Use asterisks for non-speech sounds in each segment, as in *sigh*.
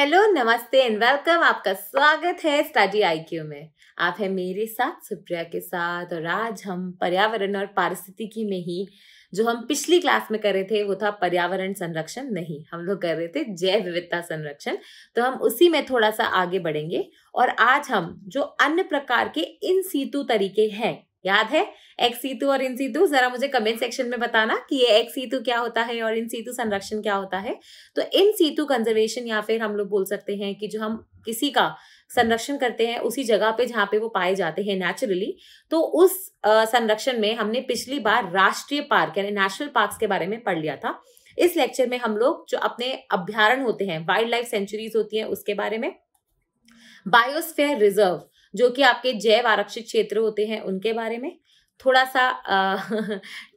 hello नमस्ते and welcome आपका स्वागत है स्टडी आईक्यू में आप है मेरे साथ सुप्रिया के साथ और आज हम पर्यावरण और पारिस्थितिकी में ही जो हम पिछली क्लास में कर रहे थे वो था पर्यावरण संरक्षण नहीं हम लोग कर रहे थे जैव विविधता संरक्षण तो हम उसी में थोड़ा सा आगे बढ़ेंगे और आज हम जो अन्य प्रकार के इन सीतु तरीके हैं याद है एक्स सीतु और इन सीतु जरा मुझे कमेंट सेक्शन में बताना कि ये एक्स सीतु क्या होता है और इन सीतु संरक्षण क्या होता है तो इन सीतु कंजर्वेशन या फिर हम लोग बोल सकते हैं कि जो हम किसी का संरक्षण करते हैं उसी जगह पे जहाँ पे वो पाए जाते हैं नेचुरली तो उस संरक्षण में हमने पिछली बार राष्ट्रीय पार्क यानी नेशनल पार्क के बारे में पढ़ लिया था इस लेक्चर में हम लोग जो अपने अभ्यारण होते हैं वाइल्ड लाइफ सेंचुरीज होती हैं उसके बारे में बायोस्फेयर रिजर्व जो कि आपके जैव आरक्षित क्षेत्र होते हैं उनके बारे में थोड़ा सा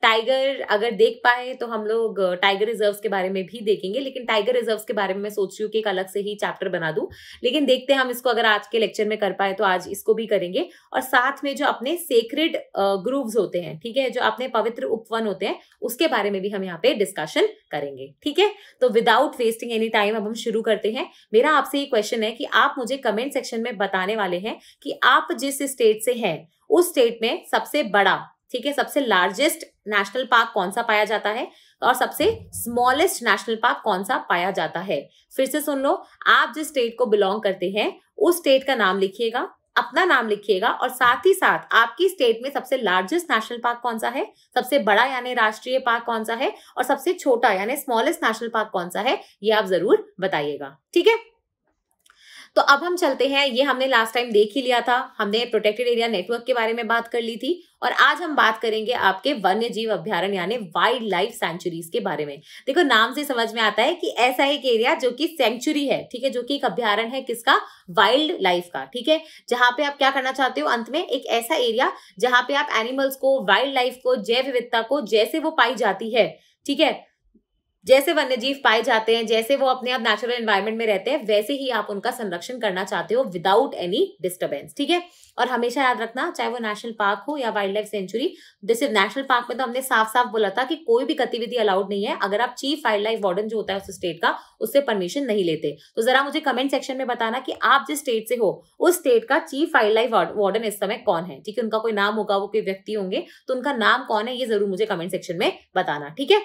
टाइगर अगर देख पाए तो हम लोग टाइगर रिजर्व्स के बारे में भी देखेंगे लेकिन टाइगर रिजर्व्स के बारे में मैं सोच रही हूँ कि एक अलग से ही चैप्टर बना दूँ लेकिन देखते हैं हम इसको अगर आज के लेक्चर में कर पाए तो आज इसको भी करेंगे और साथ में जो अपने सेक्रेड ग्रूव्स होते हैं ठीक है जो अपने पवित्र उपवन होते हैं उसके बारे में भी हम यहाँ पे डिस्कशन करेंगे ठीक है तो विदाउट वेस्टिंग एनी टाइम अब हम शुरू करते हैं मेरा आपसे ये क्वेश्चन है कि आप मुझे कमेंट सेक्शन में बताने वाले हैं कि आप जिस स्टेट से हैं उस स्टेट में सबसे बड़ा ठीक है सबसे लार्जेस्ट नेशनल पार्क कौन सा पाया जाता है और सबसे स्मॉलेस्ट नेशनल पार्क कौन सा पाया जाता है फिर से सुन लो आप जिस स्टेट को बिलोंग करते हैं उस स्टेट का नाम लिखिएगा अपना नाम लिखिएगा और साथ ही साथ आपकी स्टेट में सबसे लार्जेस्ट नेशनल पार्क कौन सा है सबसे बड़ा यानी राष्ट्रीय पार्क कौन सा है और सबसे छोटा यानी स्मॉलेस्ट नेशनल पार्क कौन सा है ये आप जरूर बताइएगा ठीक है तो अब हम चलते हैं ये हमने लास्ट टाइम देख ही लिया था हमने प्रोटेक्टेड एरिया नेटवर्क के बारे में बात कर ली थी और आज हम बात करेंगे आपके वन्य जीव अभ्यारण यानी वाइल्ड लाइफ सेंचुरीज के बारे में देखो नाम से समझ में आता है कि ऐसा एक एरिया जो कि सेंचुरी है ठीक है जो कि एक अभ्यारण है किसका वाइल्ड लाइफ का ठीक है जहां पे आप क्या करना चाहते हो अंत में एक ऐसा एरिया जहां पे आप एनिमल्स को वाइल्ड लाइफ को जैव विविधता को जैसे वो पाई जाती है ठीक है जैसे वन्य जीव पाए जाते हैं जैसे वो अपने आप नेचुरल एनवायरमेंट में रहते हैं वैसे ही आप उनका संरक्षण करना चाहते हो विदाउट एनी डिस्टर्बेंस ठीक है और हमेशा याद रखना चाहे वो नेशनल पार्क हो या वाइल्ड लाइफ सेंचुरी जैसे नेशनल पार्क में तो हमने साफ साफ बोला था कि कोई भी गतिविधि अलाउड नहीं है अगर आप चीफ वाइल्ड लाइफ वार्डन जो होता है उस स्टेट का उससे परमिशन नहीं लेते तो जरा मुझे कमेंट सेक्शन में बताना कि आप जिस स्टेट से हो उस स्टेट का चीफ वाइल्ड लाइफ वार्डन इस समय कौन है ठीक है उनका कोई नाम होगा वो कोई व्यक्ति होंगे तो उनका नाम कौन है ये जरूर मुझे कमेंट सेक्शन में बताना ठीक है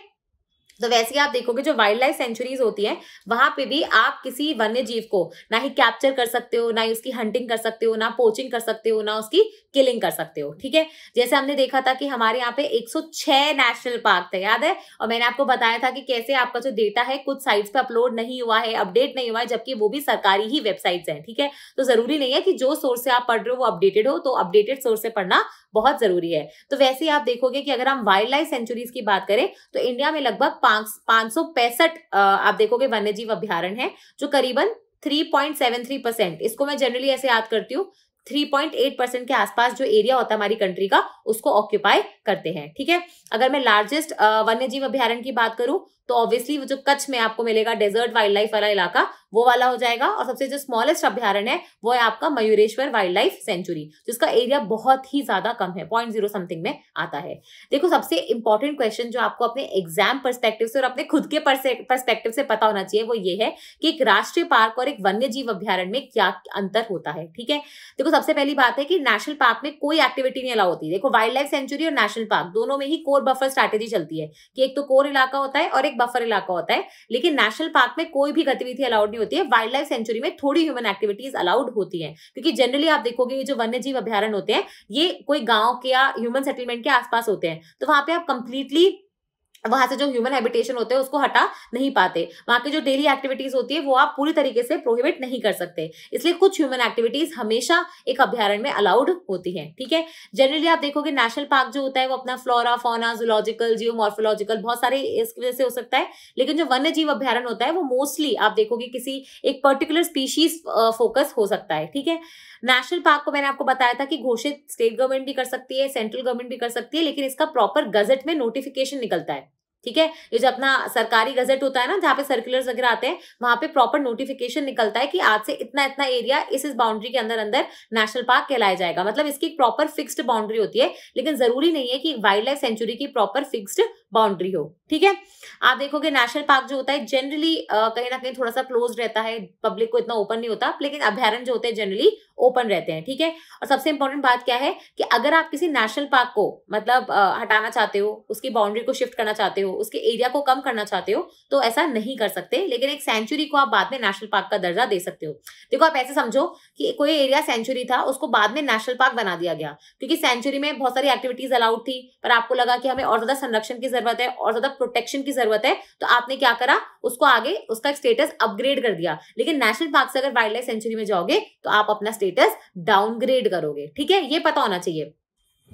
तो वैसे ही आप देखोगे जो वाइल्ड लाइफ सेंचुरीज होती है वहां पे भी आप किसी वन्य जीव को ना ही कैप्चर कर सकते हो ना ही उसकी हंटिंग कर सकते हो ना पोचिंग कर सकते हो ना उसकी किलिंग कर सकते हो ठीक है जैसे हमने देखा था कि हमारे यहाँ पे 106 नेशनल पार्क थे याद है और मैंने आपको बताया था कि कैसे आपका जो डेटा है कुछ साइट्स पे अपलोड नहीं हुआ है अपडेट नहीं हुआ है जबकि वो भी सरकारी ही वेबसाइट्स हैं ठीक है तो जरूरी नहीं है कि जो सोर्स से आप पढ़ रहे हो वो अपडेटेड हो तो अपडेटेड सोर्स से पढ़ना बहुत जरूरी है तो वैसे ही आप देखोगे कि अगर हम वाइल्ड लाइफ सेंचुरीज की बात करें तो इंडिया में लगभग पांच सौ पैंसठ आप देखोगे वन्य जीव अभ्यारण है जो करीबन थ्री परसेंट इसको मैं जनरली ऐसे याद करती हूँ 3.8 परसेंट के आसपास जो एरिया होता है हमारी कंट्री का उसको ऑक्यूपाई करते हैं ठीक है अगर मैं लार्जेस्ट वन्य जीव अभ्यारण की बात करूं तो ऑब्वियसली वो जो कच्छ में आपको मिलेगा डेजर्ट वाइल्ड लाइफ वाला इलाका वो वाला हो जाएगा और सबसे जो स्मॉलेस्ट अभ्यारण है वो है आपका मयूरेश्वर वाइल्ड लाइफ सेंचुरी जिसका एरिया बहुत ही ज्यादा कम है पॉइंट जीरो समथिंग में आता है देखो सबसे इंपॉर्टेंट क्वेश्चन जो आपको अपने एग्जाम परस्पेक्टिव से और अपने खुद के परस्पेक्टिव से पता होना चाहिए वो ये है कि एक राष्ट्रीय पार्क और एक वन्य जीव अभ्यारण में क्या अंतर होता है ठीक है देखो सबसे पहली बात है कि नेशनल पार्क में कोई एक्टिविटी नहीं अलाउ होती देखो वाइल्ड लाइफ सेंचुरी और नेशनल पार्क दोनों में ही कोर बफर स्ट्रैटेजी चलती है कि एक तो कोर इलाका होता है और एक बफर इलाका होता है लेकिन नेशनल पार्क में कोई भी गतिविधि अलाउड नहीं होती है वाइल्ड लाइफ सेंचुरी में थोड़ी ह्यूमन एक्टिविटीज अलाउड होती है क्योंकि जनरली आप देखोगे ये जो वन्य जीव अभ्यारण होते हैं ये कोई गाँव के या ह्यूमन सेटलमेंट के आसपास होते हैं तो वहां पे आप कंप्लीटली वहां से जो ह्यूमन हैबिटेशन होते हैं उसको हटा नहीं पाते वहां की जो डेली एक्टिविटीज होती है वो आप पूरी तरीके से प्रोहिबिट नहीं कर सकते इसलिए कुछ ह्यूमन एक्टिविटीज हमेशा एक अभ्यारण्य में अलाउड होती है ठीक है जनरली आप देखोगे नेशनल पार्क जो होता है वो अपना फ्लोरा फोना जोलॉजिकल जियोमोर्फोलॉजिकल बहुत सारे इसकी वजह से हो सकता है लेकिन जो वन्य जीव अभ्यारण होता है वो मोस्टली आप देखोगे किसी एक पर्टिकुलर स्पीशीज फोकस हो सकता है ठीक है नेशनल पार्क को मैंने आपको बताया था कि घोषित स्टेट गवर्नमेंट भी कर सकती है सेंट्रल गवर्नमेंट भी कर सकती है लेकिन इसका प्रॉपर गजट में नोटिफिकेशन निकलता है ठीक है ये जो अपना सरकारी गजट होता है ना जहाँ पे सर्कुलर वगैरह आते हैं वहां पे प्रॉपर नोटिफिकेशन निकलता है कि आज से इतना इतना एरिया इस इस बाउंड्री के अंदर अंदर नेशनल पार्क कहलाया जाएगा मतलब इसकी एक प्रॉपर फिक्स्ड बाउंड्री होती है लेकिन जरूरी नहीं है कि वाइल्ड लाइफ सेंचुरी की प्रॉपर फिक्स्ड बाउंड्री हो ठीक है आप देखोगे नेशनल पार्क जो होता है जनरली कहीं ना कहीं थोड़ा सा क्लोज रहता है पब्लिक को इतना ओपन नहीं होता लेकिन अभ्यारण जो होते हैं जनरली ओपन रहते हैं ठीक है और सबसे इंपॉर्टेंट बात क्या है कि अगर आप किसी नेशनल पार्क को मतलब आ, हटाना चाहते हो उसकी बाउंड्री को शिफ्ट करना चाहते हो उसके एरिया को कम करना चाहते हो तो ऐसा नहीं कर सकते लेकिन एक सेंचुरी को आप बाद में नेशनल पार्क का दर्जा दे सकते हो देखो आप ऐसे समझो कि कोई एरिया सेंचुरी था उसको बाद में नेशनल पार्क बना दिया गया क्योंकि सेंचुरी में बहुत सारी एक्टिविटीज अलाउड थी पर आपको लगा कि हमें और ज्यादा संरक्षण की जरूरत है और ज्यादा प्रोटेक्शन की जरूरत है तो आपने क्या करा उसको आगे उसका स्टेटस अपग्रेड कर दिया लेकिन नेशनल पार्क से अगर वाइल्ड लाइफ सेंचुरी में जाओगे तो आप अपना स्टेटस डाउनग्रेड करोगे ठीक है ये पता होना चाहिए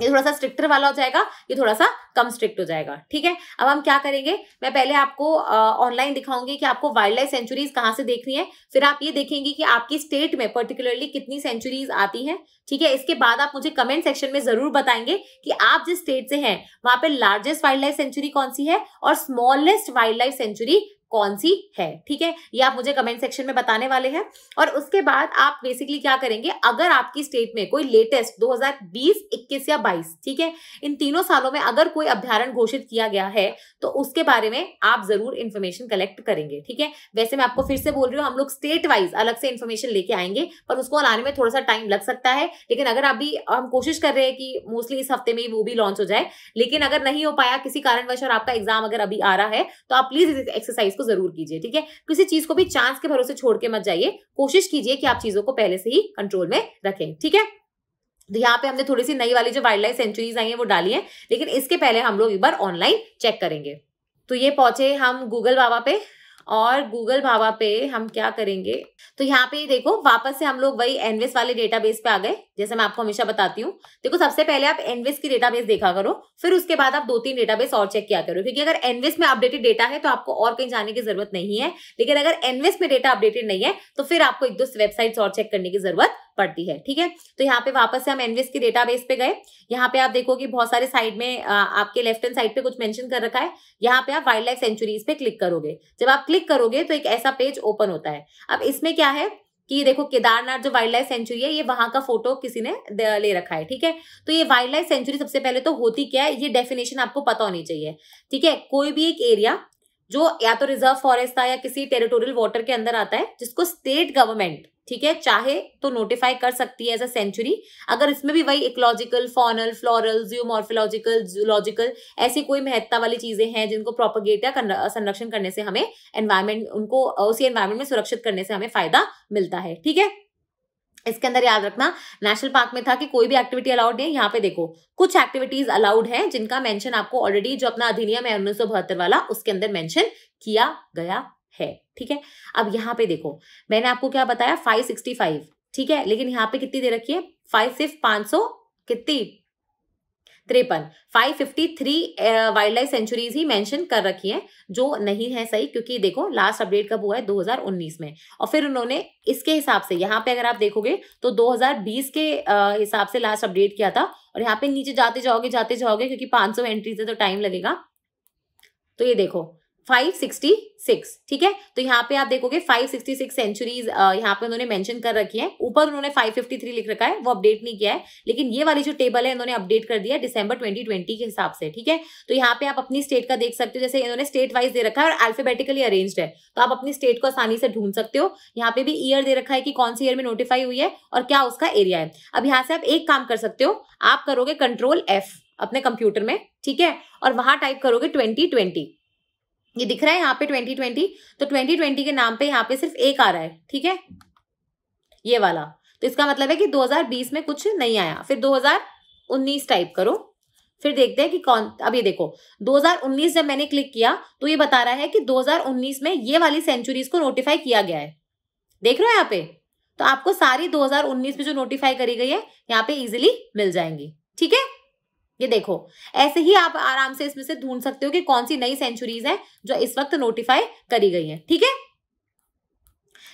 ये थोड़ा सा स्ट्रिक्टर वाला हो जाएगा ये थोड़ा सा कम स्ट्रिक्ट हो जाएगा ठीक है अब हम क्या करेंगे मैं पहले आपको ऑनलाइन दिखाऊंगी कि आपको वाइल्ड लाइफ सेंचुरीज कहाँ से देखनी है फिर आप ये देखेंगे कि आपकी स्टेट में पर्टिकुलरली कितनी सेंचुरीज आती हैं ठीक है इसके बाद आप मुझे कमेंट सेक्शन में जरूर बताएंगे कि आप जिस स्टेट से हैं वहां पे लार्जेस्ट वाइल्ड लाइफ सेंचुरी कौन सी है और स्मॉलेस्ट वाइल्ड लाइफ सेंचुरी कौन सी है ठीक है ये आप मुझे कमेंट सेक्शन में बताने वाले हैं और उसके बाद आप बेसिकली क्या करेंगे अगर आपकी स्टेट में कोई लेटेस्ट 2020, 21 या 22 ठीक है इन तीनों सालों में अगर कोई अभ्यारण घोषित किया गया है तो उसके बारे में आप जरूर इंफॉर्मेशन कलेक्ट करेंगे ठीक है वैसे मैं आपको फिर से बोल रही हूँ हम लोग स्टेट वाइज अलग से इन्फॉर्मेशन लेके आएंगे पर उसको लाने में थोड़ा सा टाइम लग सकता है लेकिन अगर अभी हम कोशिश कर रहे हैं कि मोस्टली इस हफ्ते में वो भी लॉन्च हो जाए लेकिन अगर नहीं हो पाया किसी कारणवश और आपका एग्जाम अगर अभी आ रहा है तो आप प्लीज इस एक्सरसाइज को जरूर कीजिए ठीक है किसी चीज को भी चांस के भरोसे छोड़ के मत जाइए कोशिश कीजिए कि आप चीजों को पहले से ही कंट्रोल में रखें ठीक है तो यहाँ पे हमने थोड़ी सी नई वाली जो वाइल्ड लाइफ सेंचुरीज आई है वो डाली है लेकिन इसके पहले हम लोग एक बार ऑनलाइन चेक करेंगे तो ये पहुंचे हम गूगल बाबा पे और गूगल भावा पे हम क्या करेंगे तो यहाँ पे देखो वापस से हम लोग वही एनवेस वाले डेटाबेस पे आ गए जैसे मैं आपको हमेशा बताती हूँ देखो सबसे पहले आप एनवेस की डेटाबेस देखा करो फिर उसके बाद आप दो तीन डेटाबेस और चेक किया करो क्योंकि अगर एनवेस में अपडेटेड डेटा है तो आपको और कहीं जाने की जरूरत नहीं है लेकिन अगर एनवेस में डेटा अपडेटेड नहीं है तो फिर आपको एक दो वेबसाइट और चेक करने की जरूरत पड़ती है ठीक है तो यहाँ पे वापस से हम एनवीएस के डेटाबेस पे गए यहाँ पे आप देखोगे बहुत सारे साइड में आपके लेफ्ट हैंड साइड पे कुछ मेंशन कर रखा है यहाँ पे आप वाइल्ड लाइफ सेंचुरीज पे क्लिक करोगे जब आप क्लिक करोगे तो एक ऐसा पेज ओपन होता है अब इसमें क्या है कि देखो केदारनाथ जो वाइल्ड लाइफ सेंचुरी है ये वहां का फोटो किसी ने ले रखा है ठीक है तो ये वाइल्ड लाइफ सेंचुरी सबसे पहले तो होती क्या है ये डेफिनेशन आपको पता होनी चाहिए ठीक है कोई भी एक एरिया जो या तो रिजर्व फॉरेस्ट था या किसी टेरिटोरियल वाटर के अंदर आता है जिसको स्टेट गवर्नमेंट ठीक है चाहे तो नोटिफाई कर सकती है एज अ सेंचुरी अगर इसमें भी वही ecological faunal floral geomorphological zoological ऐसी कोई महत्ता वाली चीजें हैं जिनको प्रोपोगेट या संरक्षण करने से हमें एनवायरमेंट उनको उसी एनवायरमेंट में सुरक्षित करने से हमें फायदा मिलता है ठीक है इसके अंदर याद रखना नेशनल पार्क में था कि कोई भी एक्टिविटी अलाउड नहीं है यहाँ पे देखो कुछ एक्टिविटीज अलाउड हैं जिनका मेंशन आपको ऑलरेडी जो अपना अधिनियम है उन्नीस वाला उसके अंदर मेंशन किया गया है ठीक है अब यहाँ पे देखो मैंने आपको क्या बताया 565 ठीक है लेकिन यहाँ पे कितनी दे रखी है फाइव सिर्फ पांच सौ कितनी त्रेपन five fifty three wild life sanctuaries ही मेंशन कर रखी है जो नहीं है सही क्योंकि देखो लास्ट अपडेट कब हुआ है 2019 में और फिर उन्होंने इसके हिसाब से यहाँ पे अगर आप देखोगे तो 2020 के हिसाब से लास्ट अपडेट किया था और यहाँ पे नीचे जाते जाओगे जाते जाओगे क्योंकि 500 सौ एंट्री से तो टाइम लगेगा तो ये देखो 566 ठीक है तो यहाँ पे आप देखोगे 566 सेंचुरीज यहाँ पे उन्होंने मेंशन कर रखी है ऊपर उन्होंने 553 लिख रखा है वो अपडेट नहीं किया है लेकिन ये वाली जो टेबल है इन्होंने अपडेट कर दिया है डिसंबर 2020 के हिसाब से ठीक है तो यहाँ पे आप अपनी स्टेट का देख सकते हो जैसे इन्होंने स्टेट वाइज दे रखा है और अल्फेबेटिकली अरेंज है तो आप अपनी स्टेट को आसानी से ढूंढ सकते हो यहाँ पे भी ईयर दे रखा है कि कौन सी ईयर में नोटिफाई हुई है और क्या उसका एरिया है अब यहाँ से आप एक काम कर सकते हो आप करोगे कंट्रोल एफ अपने कंप्यूटर में ठीक है और वहां टाइप करोगे ट्वेंटी ट्वेंटी ये दिख रहा है यहाँ पे ट्वेंटी ट्वेंटी तो ट्वेंटी ट्वेंटी के नाम पे यहाँ पे सिर्फ एक आ रहा है ठीक है ये वाला तो इसका मतलब है कि 2020 में कुछ नहीं आया फिर 2019 टाइप करो फिर देखते हैं कि कौन अब ये देखो 2019 जब मैंने क्लिक किया तो ये बता रहा है कि 2019 में ये वाली सेंचुरीज को नोटिफाई किया गया है देख रहे हो यहाँ पे तो आपको सारी दो में जो नोटिफाई करी गई है यहाँ पे इजिली मिल जाएंगी ठीक है ये देखो ऐसे ही आप आराम से इसमें से ढूंढ सकते हो कि कौन सी नई सेंचुरीज हैं जो इस वक्त नोटिफाई करी गई हैं ठीक है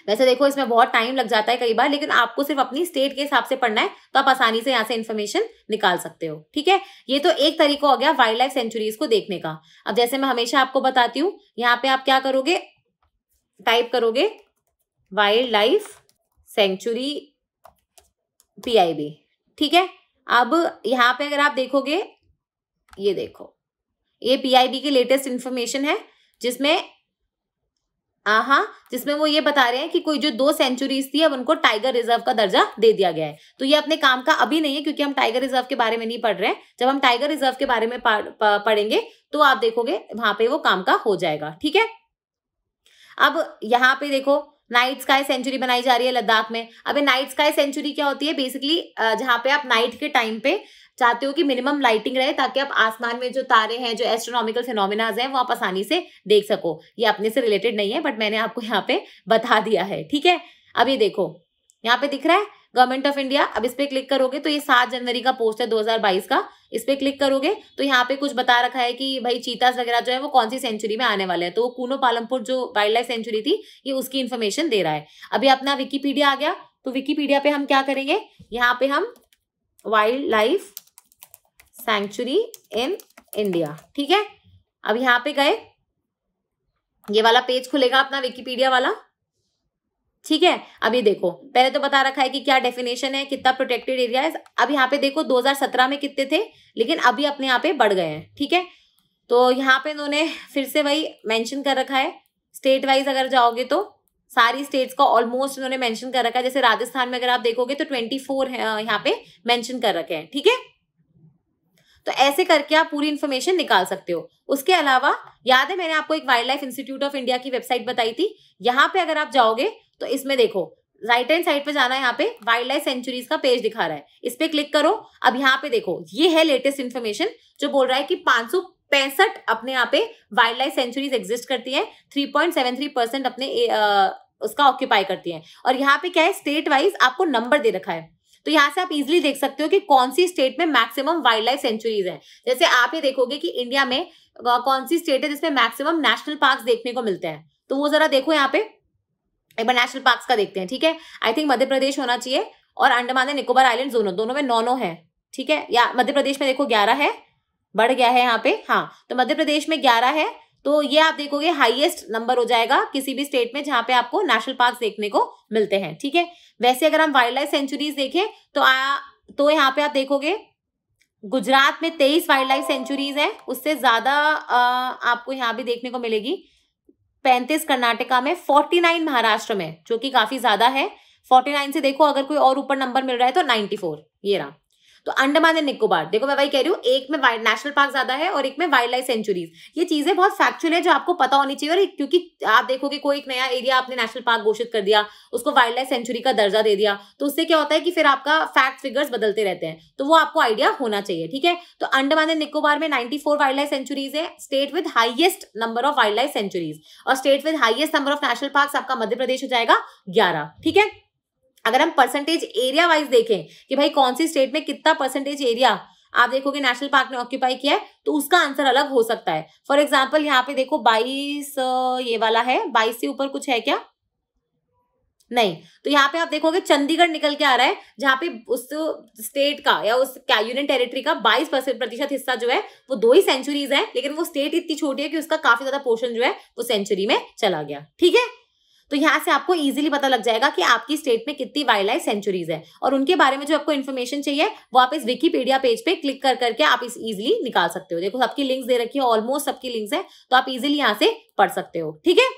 वैसे देखो इसमें बहुत टाइम लग जाता है कई बार लेकिन आपको सिर्फ अपनी स्टेट के हिसाब से पढ़ना है तो आप आसानी से यहाँ से इन्फॉर्मेशन निकाल सकते हो ठीक है ये तो एक तरीका हो गया वाइल्ड लाइफ सेंचुरीज को देखने का अब जैसे मैं हमेशा आपको बताती हूँ यहाँ पे आप क्या करोगे टाइप करोगे वाइल्ड लाइफ सेंचुरी पी ठीक है अब यहाँ पे अगर आप देखोगे ये देखो ये पीआईबी की लेटेस्ट इन्फॉर्मेशन है जिसमें हाँ जिसमें वो ये बता रहे हैं कि कोई जो दो सेंचुरीज थी अब उनको टाइगर रिजर्व का दर्जा दे दिया गया है तो ये अपने काम का अभी नहीं है क्योंकि हम टाइगर रिजर्व के बारे में नहीं पढ़ रहे हैं जब हम टाइगर रिजर्व के बारे में पढ़ेंगे तो आप देखोगे वहां पे वो काम का हो जाएगा ठीक है अब यहाँ पे देखो नाइट स्काई सेंचुरी बनाई जा रही है लद्दाख में अभी नाइट स्काई सेंचुरी क्या होती है बेसिकली जहाँ पे आप नाइट के टाइम पे चाहते हो कि मिनिमम लाइटिंग रहे ताकि आप आसमान में जो तारे हैं जो एस्ट्रोनॉमिकल फिनोमिनाज हैं वो आप आसानी से देख सको ये अपने से रिलेटेड नहीं है बट मैंने आपको यहाँ पे बता दिया है ठीक है अब ये देखो यहाँ पे दिख रहा है गवर्नमेंट ऑफ इंडिया अब इस पर क्लिक करोगे तो ये सात जनवरी का पोस्ट है दो का इस पर क्लिक करोगे तो यहाँ पे कुछ बता रखा है कि भाई चीताज वगैरह जो है वो कौन सी सेंचुरी में आने वाले हैं तो कूनो पालमपुर जो वाइल्ड लाइफ सेंचुरी थी ये उसकी इन्फॉर्मेशन दे रहा है अभी अपना विकीपीडिया आ गया तो विकीपीडिया पे हम क्या करेंगे यहाँ पे हम wild life sanctuary in India ठीक है अब यहाँ पे गए ये वाला पेज खुलेगा अपना विकीपीडिया वाला ठीक है अभी देखो पहले तो बता रखा है कि क्या डेफिनेशन है कितना प्रोटेक्टेड एरिया है अब यहाँ पे देखो 2017 में कितने थे लेकिन अभी अपने यहाँ पे बढ़ गए हैं ठीक है तो यहाँ पे इन्होंने फिर से वही मेंशन कर रखा है स्टेट वाइज अगर जाओगे तो सारी स्टेट्स का ऑलमोस्ट इन्होंने मैंशन कर रखा है जैसे राजस्थान में अगर आप देखोगे तो ट्वेंटी फोर यहाँ पे मैंशन कर रखे हैं ठीक है तो ऐसे करके आप पूरी इन्फॉर्मेशन निकाल सकते हो उसके अलावा याद है मैंने आपको एक wild life institute of India की वेबसाइट बताई थी यहाँ पे अगर आप जाओगे तो इसमें देखो राइट हैंड साइड पे जाना है यहाँ पे वाइल्ड लाइफ सेंचुरीज का पेज दिखा रहा है इस पे क्लिक करो अब यहाँ पे देखो ये है लेटेस्ट इन्फॉर्मेशन जो बोल रहा है कि पांच पैंसठ अपने यहाँ पे वाइल्ड लाइफ सेंचुरीज एग्जिस्ट करती है 3.73 परसेंट अपने आ, उसका ऑक्यूपाई करती है और यहाँ पे क्या है स्टेट वाइज आपको नंबर दे रखा है तो यहाँ से आप इजिली देख सकते हो कि कौन सी स्टेट में मैक्सिमम वाइल्ड लाइफ सेंचुरीज हैं जैसे आप ये देखोगे कि इंडिया में कौन सी स्टेट है जिसमें मैक्सिमम नेशनल पार्क देखने को मिलते हैं तो वो जरा देखो यहाँ पे एक बार नेशनल पार्क का देखते हैं ठीक है आई थिंक मध्य प्रदेश होना चाहिए और अंडमान एंड निकोबार आइलैंड दोनों दोनों में नौ नौ है ठीक है या मध्य प्रदेश में देखो ग्यारह है बढ़ गया है यहाँ पे हाँ तो मध्य प्रदेश में ग्यारह है तो ये आप देखोगे हाईएस्ट नंबर हो जाएगा किसी भी स्टेट में जहां पे आपको नेशनल पार्क देखने को मिलते हैं ठीक है वैसे अगर हम वाइल्ड लाइफ सेंचुरीज देखें तो आ, तो यहाँ पे आप देखोगे गुजरात में तेईस वाइल्ड लाइफ सेंचुरीज है उससे ज्यादा आपको यहाँ भी देखने को मिलेगी पैंतीस कर्नाटका में फोर्टी नाइन महाराष्ट्र में जो कि काफी ज्यादा है फोर्टी नाइन से देखो अगर कोई और ऊपर नंबर मिल रहा है तो नाइन्टी फोर ये रहा तो अंडमान एंड निकोबार देखो मैं वही कह रही हूँ एक में नेशनल पार्क ज्यादा है और एक में वाइल्ड लाइफ सेंचुरीज ये चीजें बहुत फैक्चुअल है जो आपको पता होनी चाहिए और क्योंकि आप देखोगे कोई एक नया एरिया आपने नेशनल पार्क घोषित कर दिया उसको वाइल्ड लाइफ सेंचुरी का दर्जा दे दिया तो उससे क्या होता है कि फिर आपका फैक्ट फिगर्स बदलते रहते हैं तो वो आपको आइडिया होना चाहिए ठीक है तो अंडमान एंड निकोबार में नाइनटी वाइल्ड लाइफ सेंचुरीज है state with highest number of wild life sanctuaries और state with highest number of national park आपका मध्य प्रदेश हो जाएगा ग्यारह ठीक है अगर हम परसेंटेज एरिया वाइज देखें कि भाई कौन सी स्टेट में कितना परसेंटेज एरिया आप देखोगे नेशनल पार्क ने ऑक्यूपाई किया है तो उसका आंसर अलग हो सकता है फॉर एग्जाम्पल यहाँ पे देखो बाईस ये वाला है बाईस से ऊपर कुछ है क्या नहीं तो यहाँ पे आप देखोगे चंडीगढ़ निकल के आ रहा है जहां पे उस स्टेट का या उस यूनियन टेरिटरी का 22 प्रतिशत हिस्सा जो है वो दो ही सेंचुरीज है लेकिन वो स्टेट इतनी छोटी है कि उसका काफी ज्यादा पोर्शन जो है वो सेंचुरी में चला गया ठीक है तो यहाँ से आपको ईजिली पता लग जाएगा कि आपकी स्टेट में कितनी वाइल्ड लाइफ सेंचुरीज है और उनके बारे में जो आपको इन्फॉर्मेशन चाहिए वो आप इस विकीपीडिया पेज पे क्लिक कर करके आप इस इजिली निकाल सकते हो देखो सबकी लिंक्स दे रखी है ऑलमोस्ट सबकी लिंक्स है तो आप इजिली यहाँ से पढ़ सकते हो ठीक है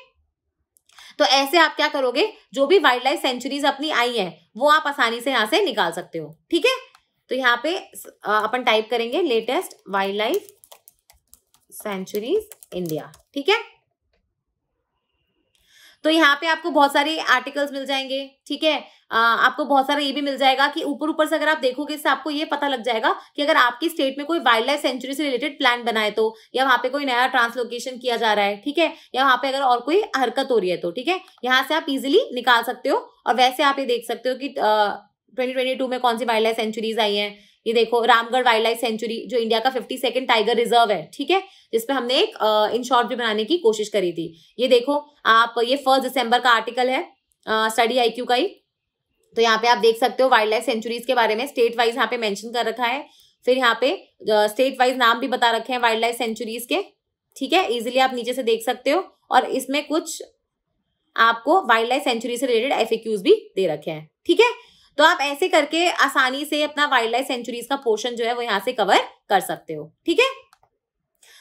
तो ऐसे आप क्या करोगे जो भी वाइल्ड लाइफ सेंचुरीज अपनी आई है वो आप आसानी से यहाँ से निकाल सकते हो ठीक है तो यहाँ पे अपन टाइप करेंगे latest wild life sanctuaries India ठीक है तो यहाँ पे आपको बहुत सारे आर्टिकल्स मिल जाएंगे ठीक है आपको बहुत सारा ये भी मिल जाएगा कि ऊपर ऊपर से अगर आप देखोगे इससे आपको ये पता लग जाएगा कि अगर आपकी स्टेट में कोई वाइल्ड लाइफ सेंचुरी से रिलेटेड प्लान बनाए तो या वहाँ पे कोई नया ट्रांसलोकेशन किया जा रहा है ठीक है या वहाँ पे अगर और कोई हरकत हो रही है तो ठीक है यहाँ से आप इजिली निकाल सकते हो और वैसे आप ये देख सकते हो कि ट्वेंटी में कौन सी वाइल्ड लाइफ सेंचुरीज आई हैं ये देखो रामगढ़ वाइल्ड लाइफ सेंचुरी जो इंडिया का फिफ्टी सेकेंड टाइगर रिजर्व है ठीक है जिसपे हमने एक इन शॉर्ट भी बनाने की कोशिश करी थी ये देखो आप ये फर्स्ट दिसंबर का आर्टिकल है स्टडी आई क्यू का ही तो यहाँ पे आप देख सकते हो वाइल्ड लाइफ सेंचुरीज के बारे में स्टेट वाइज यहाँ पे मेंशन कर रखा है फिर यहाँ पे स्टेट वाइज नाम भी बता रखे हैं वाइल्ड लाइफ सेंचुरीज के ठीक है इजिली आप नीचे से देख सकते हो और इसमें कुछ आपको वाइल्ड लाइफ सेंचुरी से रिलेटेड एफ भी दे रखे हैं ठीक है तो आप ऐसे करके आसानी से अपना वाइल्ड लाइफ सेंचुरीज का पोर्शन जो है वो यहाँ से कवर कर सकते हो ठीक है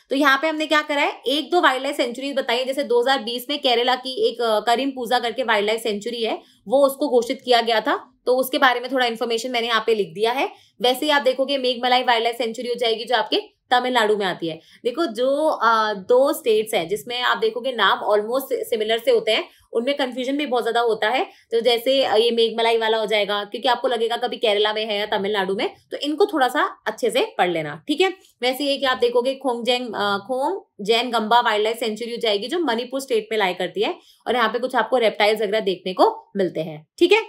तो यहाँ पे हमने क्या करा है एक दो वाइल्ड लाइफ सेंचुरी बताई जैसे 2020 में केरला की एक करीम पूजा करके वाइल्ड लाइफ सेंचुरी है वो उसको घोषित किया गया था तो उसके बारे में थोड़ा इन्फॉर्मेशन मैंने यहाँ पे लिख दिया है वैसे ही आप देखोगे मेघमलाई वाइल्ड लाइफ सेंचुरी हो जाएगी जो आपके तमिलनाडु में आती है देखो जो आ, दो स्टेट्स हैं जिसमें आप देखोगे नाम ऑलमोस्ट सिमिलर से होते हैं उनमें कंफ्यूजन भी बहुत ज्यादा होता है तो जैसे ये मेघमलाई वाला हो जाएगा क्योंकि आपको लगेगा कभी केरला में है या तमिलनाडु में तो इनको थोड़ा सा अच्छे से पढ़ लेना ठीक है वैसे ये कि आप देखोगे खोंगजेंग खोंग जैन गंबा वाइल्ड लाइफ सेंचुरी हो जाएगी जो मणिपुर स्टेट में लाई करती है और यहाँ पे कुछ आपको रेप्टाइल्स वगैरह देखने को मिलते हैं ठीक है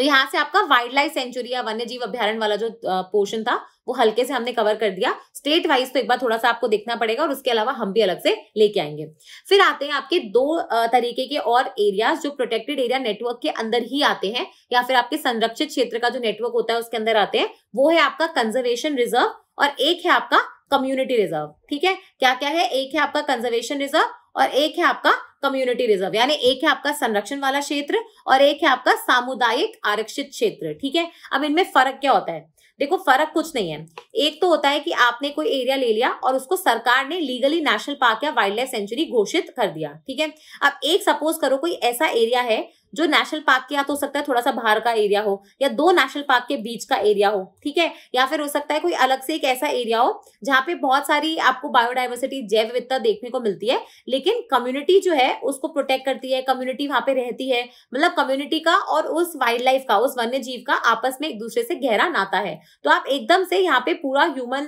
तो यहाँ से आपका वाइल्ड लाइफ सेंचुरी या वन्य जीव अभ्यारण वाला जो पोर्शन था वो हल्के से हमने कवर कर दिया स्टेट वाइज तो एक बार थोड़ा सा आपको देखना पड़ेगा और उसके अलावा हम भी अलग से लेके आएंगे फिर आते हैं आपके दो तरीके के और एरियाज जो प्रोटेक्टेड एरिया नेटवर्क के अंदर ही आते हैं या फिर आपके संरक्षित क्षेत्र का जो नेटवर्क होता है उसके अंदर आते हैं वो है आपका कंजर्वेशन रिजर्व और एक है आपका कम्युनिटी रिजर्व ठीक है क्या क्या है एक है आपका कंजर्वेशन रिजर्व और एक है आपका कम्युनिटी रिजर्व यानी एक है आपका संरक्षण वाला क्षेत्र और एक है आपका सामुदायिक आरक्षित क्षेत्र ठीक है अब इनमें फर्क क्या होता है देखो फर्क कुछ नहीं है एक तो होता है कि आपने कोई एरिया ले लिया और उसको सरकार ने लीगली नेशनल पार्क या वाइल्ड लाइफ सेंचुरी घोषित कर दिया ठीक है अब एक सपोज करो कोई ऐसा एरिया है जो नेशनल पार्क के या तो हो सकता है थोड़ा सा बाहर का एरिया हो या दो नेशनल पार्क के बीच का एरिया हो ठीक है या फिर हो सकता है कोई अलग से एक ऐसा एरिया हो जहाँ पे बहुत सारी आपको बायोडाइवर्सिटी जैव विविधता देखने को मिलती है लेकिन कम्युनिटी जो है उसको प्रोटेक्ट करती है कम्युनिटी वहां पे रहती है मतलब कम्युनिटी का और उस वाइल्ड लाइफ का उस वन्य जीव का आपस में एक दूसरे से गहरा नाता है तो आप एकदम से यहाँ पे पूरा ह्यूमन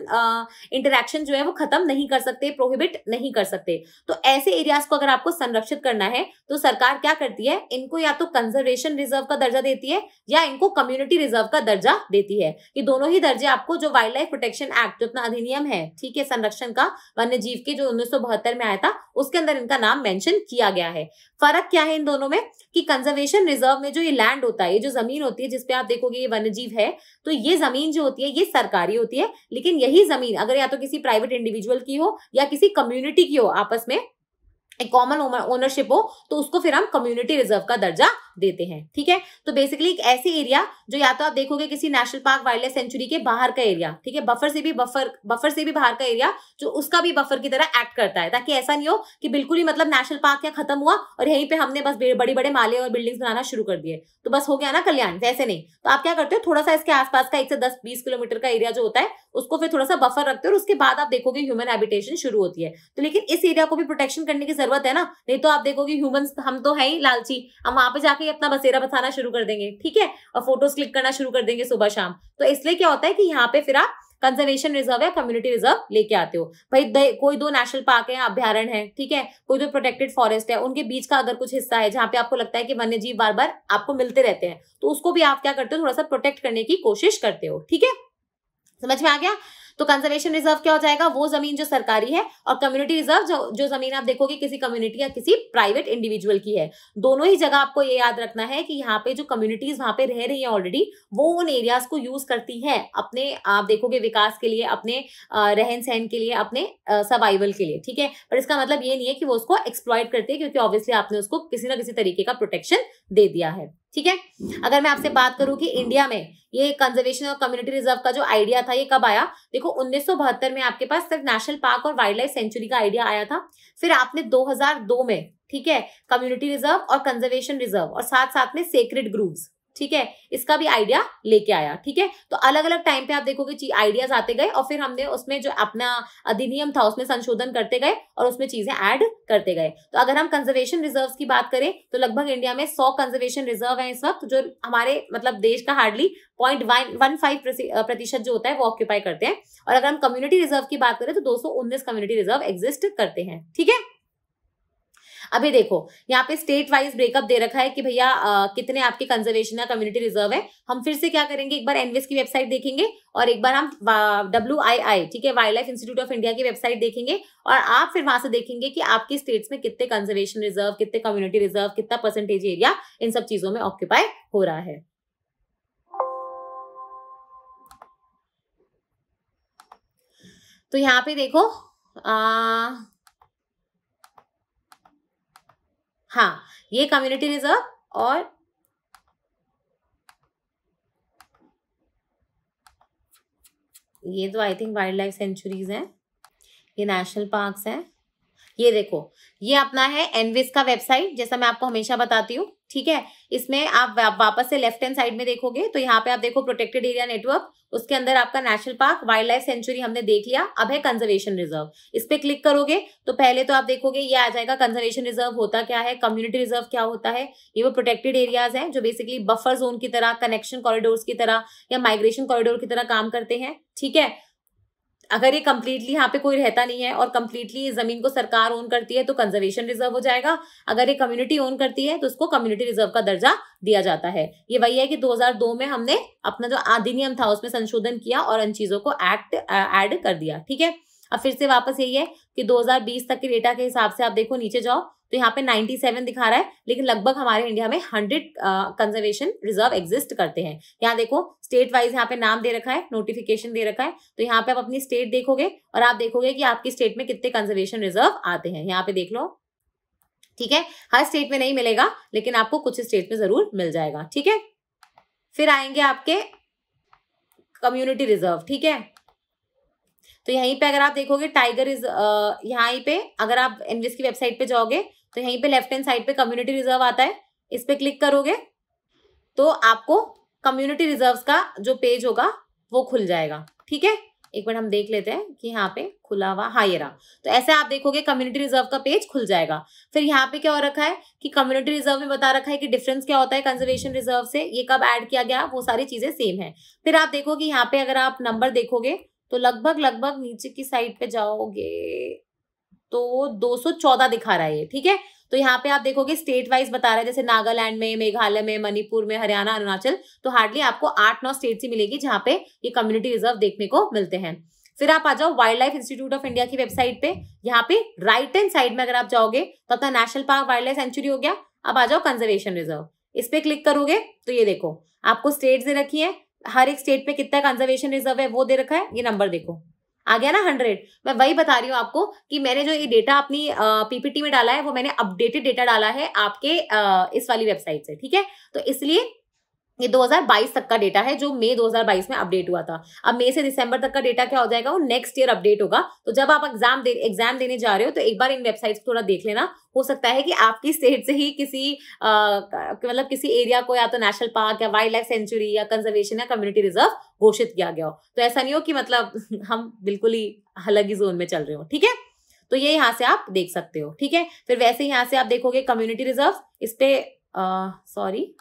इंटरेक्शन जो है वो खत्म नहीं कर सकते प्रोहिबिट नहीं कर सकते तो ऐसे एरियाज को अगर आपको संरक्षित करना है तो सरकार क्या करती है इनको या या तो कंजर्वेशन रिजर्व का दर्जा देती है या इनको कम्युनिटी रिजर्व का दर्जा देती है ये दोनों ही दर्जे आपको जो वाइल्ड लाइफ प्रोटेक्शन एक्ट जो अपना अधिनियम है ठीक है संरक्षण का वन्य जीव के जो उन्नीस में आया था उसके अंदर इनका नाम मैंशन किया गया है फर्क क्या है इन दोनों में कि कंजर्वेशन रिजर्व में जो ये लैंड होता है ये जो जमीन होती है जिसपे आप देखोगे ये वन्य जीव है तो ये जमीन जो होती है ये सरकारी होती है लेकिन यही जमीन अगर या तो किसी प्राइवेट इंडिविजुअल की हो या किसी कम्युनिटी की हो आपस में कॉमन ओनरशिप हो तो उसको फिर हम कम्युनिटी रिजर्व का दर्जा देते हैं ठीक है तो बेसिकली एक ऐसे एरिया जो या तो आप देखोगे किसी national park wild life sanctuary के बाहर का एरिया ठीक है बफर से भी बफर बफर से भी बाहर का एरिया जो उसका भी बफर की तरह एक्ट करता है ताकि ऐसा नहीं हो कि बिल्कुल ही मतलब नेशनल पार्क या खत्म हुआ और यहीं पर हमने बस बड़े बड़े माले और बिल्डिंग्स बनाना शुरू कर दिए तो बस हो गया ना कल्याण ऐसे नहीं तो आप क्या करते हो थोड़ा सा इसके आसपास का एक से दस बीस किलोमीटर का एरिया जो होता है उसको फिर थोड़ा सा बफर रखते हो और उसके बाद आप देखोगे ह्यूमन हैबिटेशन शुरू होती है तो लेकिन इस एरिया को भी प्रोटेक्शन करने की जरूरत है ना नहीं तो आप देखोगे ह्यूमन हम तो है ही लालची हम वहां पर जाके के अपना बसेरा बसाना शुरू कर देंगे ठीक है और फोटोज क्लिक करना शुरू कर देंगे सुबह शाम तो इसलिए क्या होता है कि यहाँ पे फिर आप कंजर्वेशन रिजर्व या कम्युनिटी रिजर्व लेके आते हो भाई कोई दो नेशनल पार्क है अभ्यारण है ठीक है कोई दो प्रोटेक्टेड फॉरेस्ट है उनके बीच का अगर कुछ हिस्सा है जहाँ पे आपको लगता है कि वन्य जीव बार बार आपको मिलते रहते हैं तो उसको भी आप क्या करते हो थोड़ा सा प्रोटेक्ट करने की कोशिश करते हो ठीक है समझ में आ गया तो कंजर्वेशन रिजर्व क्या हो जाएगा वो जमीन जो सरकारी है और कम्युनिटी रिजर्व जो जो जमीन आप देखोगे किसी कम्युनिटी या किसी प्राइवेट इंडिविजुअल की है दोनों ही जगह आपको ये याद रखना है कि यहाँ पे जो कम्युनिटीज वहां पे रह रही है ऑलरेडी वो उन एरियाज को यूज करती है अपने आप देखोगे विकास के लिए अपने रहन सहन के लिए अपने सर्वाइवल के लिए ठीक है पर इसका मतलब ये नहीं है कि वो उसको एक्सप्लॉयट करती है क्योंकि ऑब्वियसली आपने उसको किसी ना किसी तरीके का प्रोटेक्शन दे दिया है ठीक है अगर मैं आपसे बात करूं कि इंडिया में ये कंजर्वेशन और कम्युनिटी रिजर्व का जो आइडिया था ये कब आया देखो उन्नीस में आपके पास सिर्फ नेशनल पार्क और वाइल्ड लाइफ सेंचुरी का आइडिया आया था फिर आपने 2002 में ठीक है कम्युनिटी रिजर्व और कंजर्वेशन रिजर्व और साथ साथ में सेक्रेड ग्रूव ठीक है इसका भी आइडिया लेके आया ठीक है तो अलग अलग टाइम पे आप देखोगे आइडियाज आते गए और फिर हमने उसमें जो अपना अधिनियम था उसमें संशोधन करते गए और उसमें चीजें ऐड करते गए तो अगर हम कंजर्वेशन रिजर्व की बात करें तो लगभग इंडिया में सौ कंजर्वेशन रिजर्व है इस वक्त जो हमारे मतलब देश का हार्डली पॉइंट वन फाइव प्रतिशत जो होता है वो ऑक्यूपाई करते हैं और अगर हम कम्युनिटी रिजर्व की बात करें तो दो कम्युनिटी रिजर्व एग्जिस्ट करते हैं ठीक है अभी देखो यहाँ पे स्टेट वाइज ब्रेकअप दे रखा है कि भैया कितने आपके कंजर्वेशन या कम्युनिटी रिजर्व है हम फिर से क्या करेंगे एक बार एनवीएस की वेबसाइट देखेंगे और एक बार हम डब्ल्यू आई आई ठीक है wild life institute of India की वेबसाइट देखेंगे और आप फिर वहां से देखेंगे कि आपके स्टेट्स में कितने कंजर्वेशन रिजर्व कितने कम्युनिटी रिजर्व कितना परसेंटेज एरिया इन सब चीजों में ऑक्यूपाई हो रहा है तो यहाँ पे देखो आ, हाँ ये कम्युनिटी रिजर्व और ये तो I think wild life sanctuaries हैं ये नेशनल पार्क्स हैं ये देखो ये अपना है एनविस का वेबसाइट जैसा मैं आपको हमेशा बताती हूँ ठीक है इसमें आप वापस से लेफ्ट हैंड साइड में देखोगे तो यहाँ पे आप देखो प्रोटेक्टेड एरिया नेटवर्क उसके अंदर आपका national park wild life sanctuary हमने देख लिया अब है कंजर्वेशन रिजर्व इस पर क्लिक करोगे तो पहले तो आप देखोगे ये आ जाएगा कंजर्वेशन रिजर्व होता क्या है कम्युनिटी रिजर्व क्या होता है ये वो प्रोटेक्टेड एरियाज हैं जो बेसिकली बफर जोन की तरह कनेक्शन कॉरिडोर की तरह या माइग्रेशन कॉरिडोर की तरह काम करते हैं ठीक है अगर ये कम्प्लीटली यहाँ पे कोई रहता नहीं है और कम्प्लीटली जमीन को सरकार ओन करती है तो कंजर्वेशन रिजर्व हो जाएगा अगर ये कम्युनिटी ओन करती है तो उसको कम्युनिटी रिजर्व का दर्जा दिया जाता है ये वही है कि 2002 में हमने अपना जो अधिनियम था उसमें संशोधन किया और इन चीजों को एक्ट एड कर दिया ठीक है अब फिर से वापस यही है कि 2020 तक के डेटा के हिसाब से आप देखो नीचे जाओ तो यहाँ पे 97 दिखा रहा है लेकिन लगभग हमारे इंडिया में 100 कंजर्वेशन रिजर्व एग्जिस्ट करते हैं यहाँ देखो स्टेट वाइज यहाँ पे नाम दे रखा है नोटिफिकेशन दे रखा है तो यहाँ पे आप अपनी स्टेट देखोगे और आप देखोगे कि आपकी स्टेट में कितने कंजर्वेशन रिजर्व आते हैं यहाँ पे देख लो ठीक है हर स्टेट में नहीं मिलेगा लेकिन आपको कुछ स्टेट में जरूर मिल जाएगा ठीक है फिर आएंगे आपके कम्युनिटी रिजर्व ठीक है तो यहीं पे अगर आप देखोगे टाइगर इज यहाँ पे अगर आप एनविस की वेबसाइट पे जाओगे तो यहीं पे लेफ्ट हैंड साइड पे कम्युनिटी रिजर्व आता है इस पर क्लिक करोगे तो आपको कम्युनिटी रिजर्व का जो पेज होगा वो खुल जाएगा ठीक है एक बार हम देख लेते हैं कि यहाँ पे खुला हुआ हाँ ये रहा तो ऐसे आप देखोगे कम्युनिटी रिजर्व का पेज खुल जाएगा फिर यहाँ पे क्या हो रखा है कि कम्युनिटी रिजर्व में बता रखा है कि डिफरेंस क्या होता है कंजर्वेशन रिजर्व से ये कब ऐड किया गया वो सारी चीजें सेम है फिर आप देखोगे यहाँ पे अगर आप नंबर देखोगे तो लगभग लगभग नीचे की साइड पे जाओगे तो 214 दिखा रहा है ये ठीक है तो यहाँ पे आप देखोगे स्टेट वाइज बता रहा है जैसे नागालैंड में मेघालय में मणिपुर में हरियाणा अरुणाचल तो हार्डली आपको आठ नौ स्टेट ही मिलेगी जहाँ पे ये कम्युनिटी रिजर्व देखने को मिलते हैं फिर आप आ जाओ wild life institute of India की वेबसाइट पे यहाँ पे राइट हैंड साइड में अगर आप जाओगे तो अपना national park wild life sanctuary हो गया अब आ जाओ कंजर्वेशन रिजर्व इस पे क्लिक करोगे तो ये देखो आपको स्टेट दे रखी है हर एक स्टेट में कितना कंजर्वेशन रिजर्व है वो दे रखा है ये नंबर देखो आ गया ना हंड्रेड मैं वही बता रही हूँ आपको कि मैंने जो ये डेटा अपनी पीपीटी में डाला है वो मैंने अपडेटेड डेटा डाला है आपके आ, इस वाली वेबसाइट से ठीक है तो इसलिए ये 2022 तक का डेटा है जो मई 2022 में अपडेट हुआ था अब मई से दिसंबर तक का डेटा क्या हो जाएगा वो नेक्स्ट ईयर अपडेट होगा तो जब आप एग्जाम दे एग्जाम देने जा रहे हो तो एक बार इन वेबसाइट्स को थोड़ा देख लेना हो सकता है कि आपकी स्टेट से ही किसी मतलब किसी एरिया को या तो नेशनल पार्क या वाइल्ड लाइफ सेंचुरी या कंजर्वेशन या कम्युनिटी रिजर्व घोषित किया गया हो तो ऐसा नहीं हो कि मतलब *laughs* हम बिल्कुल ही अलग ही जोन में चल रहे हो ठीक है तो ये यहाँ से आप देख सकते हो ठीक है फिर वैसे यहाँ से आप देखोगे कम्युनिटी रिजर्व इस पे सॉरी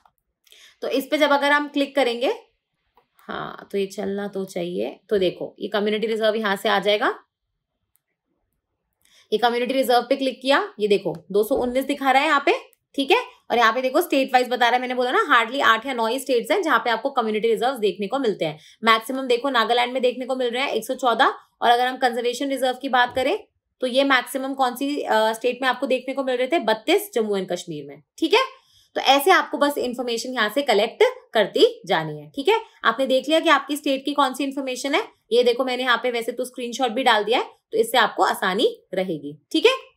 तो इस पे जब अगर हम क्लिक करेंगे हाँ तो ये चलना तो चाहिए तो देखो ये कम्युनिटी रिजर्व यहां से आ जाएगा ये कम्युनिटी रिजर्व पे क्लिक किया ये देखो 219 दिखा रहा है यहाँ पे ठीक है और यहाँ पे देखो स्टेट वाइज बता रहा है मैंने बोला ना हार्डली आठ या नौ ही स्टेट हैं जहां पे आपको कम्युनिटी रिजर्व देखने को मिलते हैं मैक्सिमम देखो नागालैंड में देखने को मिल रहे हैं एक और अगर हम कंजर्वेशन रिजर्व की बात करें तो ये मैक्सिमम कौन सी स्टेट में आपको देखने को मिल रहे थे बत्तीस जम्मू एंड कश्मीर में ठीक है तो ऐसे आपको बस इन्फॉर्मेशन यहाँ से कलेक्ट करती जानी है ठीक है आपने देख लिया कि आपकी स्टेट की कौन सी इन्फॉर्मेशन है ये देखो मैंने यहाँ पे वैसे तो स्क्रीनशॉट भी डाल दिया है तो इससे आपको आसानी रहेगी ठीक है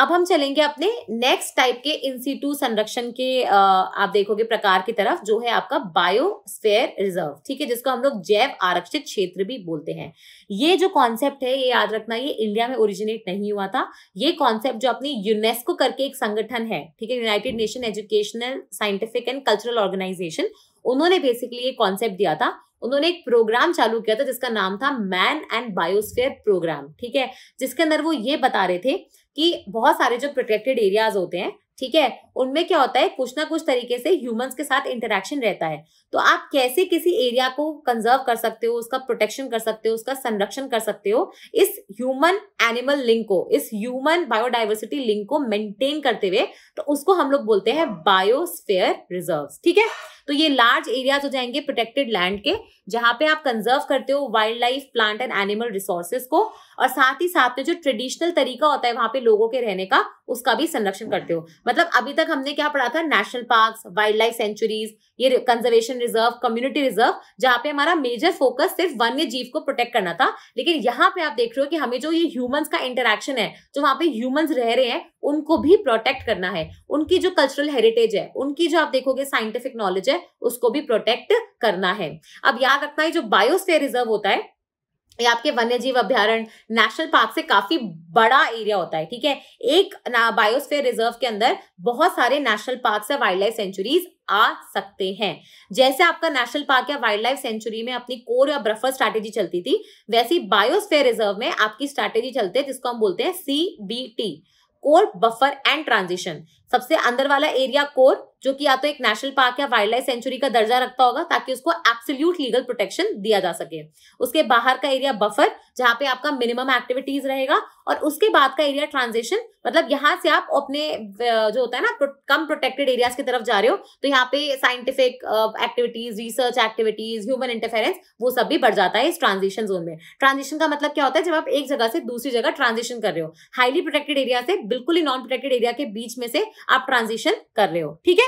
अब हम चलेंगे अपने नेक्स्ट टाइप के इंसिटू संरक्षण के आप देखोगे प्रकार की तरफ जो है आपका बायोस्फेयर रिजर्व ठीक है जिसको हम लोग जैव आरक्षित क्षेत्र भी बोलते हैं ये जो कॉन्सेप्ट है ये याद रखना ये इंडिया में ओरिजिनेट नहीं हुआ था ये कॉन्सेप्ट जो अपनी यूनेस्को करके एक संगठन है ठीक है United Nation educational scientific and cultural organisation उन्होंने बेसिकली ये कॉन्सेप्ट दिया था उन्होंने एक प्रोग्राम चालू किया था जिसका नाम था मैन एंड बायोस्फेयर प्रोग्राम ठीक है जिसके अंदर वो ये बता रहे थे कि बहुत सारे जो प्रोटेक्टेड एरियाज होते हैं ठीक है उनमें क्या होता है कुछ ना कुछ तरीके से ह्यूमंस के साथ इंटरेक्शन रहता है तो आप कैसे किसी एरिया को कंजर्व कर सकते हो उसका प्रोटेक्शन कर सकते हो उसका संरक्षण कर सकते हो इस ह्यूमन एनिमल लिंक को इस ह्यूमन बायोडाइवर्सिटी लिंक को मेंटेन करते हुए तो उसको हम लोग बोलते हैं बायोस्फेयर रिजर्व ठीक है तो ये लार्ज एरियाज हो जाएंगे प्रोटेक्टेड लैंड के जहां पे आप कंजर्व करते हो wildlife plant and animal resources को और साथ ही साथ में जो ट्रेडिशनल तरीका होता है वहां पे लोगों के रहने का उसका भी संरक्षण करते हो मतलब अभी तक हमने क्या पढ़ा था national park wild life sanctuaries ये कंजर्वेशन रिजर्व कम्युनिटी रिजर्व जहां पे हमारा मेजर फोकस सिर्फ वन्य जीव को प्रोटेक्ट करना था लेकिन यहाँ पे आप देख रहे हो कि हमें जो ये ह्यूमंस का इंटरेक्शन है जो वहां पे ह्यूमंस रह रहे हैं उनको भी प्रोटेक्ट करना है उनकी जो कल्चरल हेरिटेज है उनकी जो आप देखोगे साइंटिफिक नॉलेज है है उसको भी प्रोटेक्ट करना है अब याद रखना है जो बायोस्फेयर रिजर्व होता है ये आपके वन्य जीव अभ्यारण नेशनल पार्क से काफी बड़ा एरिया होता है ठीक है एक बायोस्फेयर रिजर्व के अंदर बहुत सारे नेशनल पार्क या वाइल्ड लाइफ सेंचुरीज आ सकते हैं जैसे आपका नेशनल पार्क या वाइल्ड लाइफ सेंचुरी में अपनी कोर या ब्रफर स्ट्रैटेजी चलती थी वैसी बायोस्फेयर रिजर्व में आपकी स्ट्रैटेजी चलते है जिसको हम बोलते हैं सी कोर बफर एंड ट्रांजिशन सबसे अंदर वाला एरिया कोर जो कि या तो एक नेशनल पार्क या वाइल्ड लाइफ सेंचुरी का दर्जा रखता होगा ताकि उसको एब्सोल्यूट लीगल प्रोटेक्शन दिया जा सके उसके बाहर का एरिया बफर जहां पे आपका मिनिमम एक्टिविटीज रहेगा और उसके बाद का एरिया ट्रांजिशन मतलब यहाँ से आप अपने जो होता है ना कम प्रोटेक्टेड एरियाज की तरफ जा रहे हो तो यहाँ पे scientific activities research activities human interference वो सब भी बढ़ जाता है इस ट्रांजिशन जोन में ट्रांजिशन का मतलब क्या होता है जब आप एक जगह से दूसरी जगह ट्रांजिशन कर रहे हो हाईली प्रोटेक्टेड एरिया से बिल्कुल ही नॉन प्रोटेक्टेड एरिया के बीच में से आप ट्रांजिशन कर रहे हो ठीक है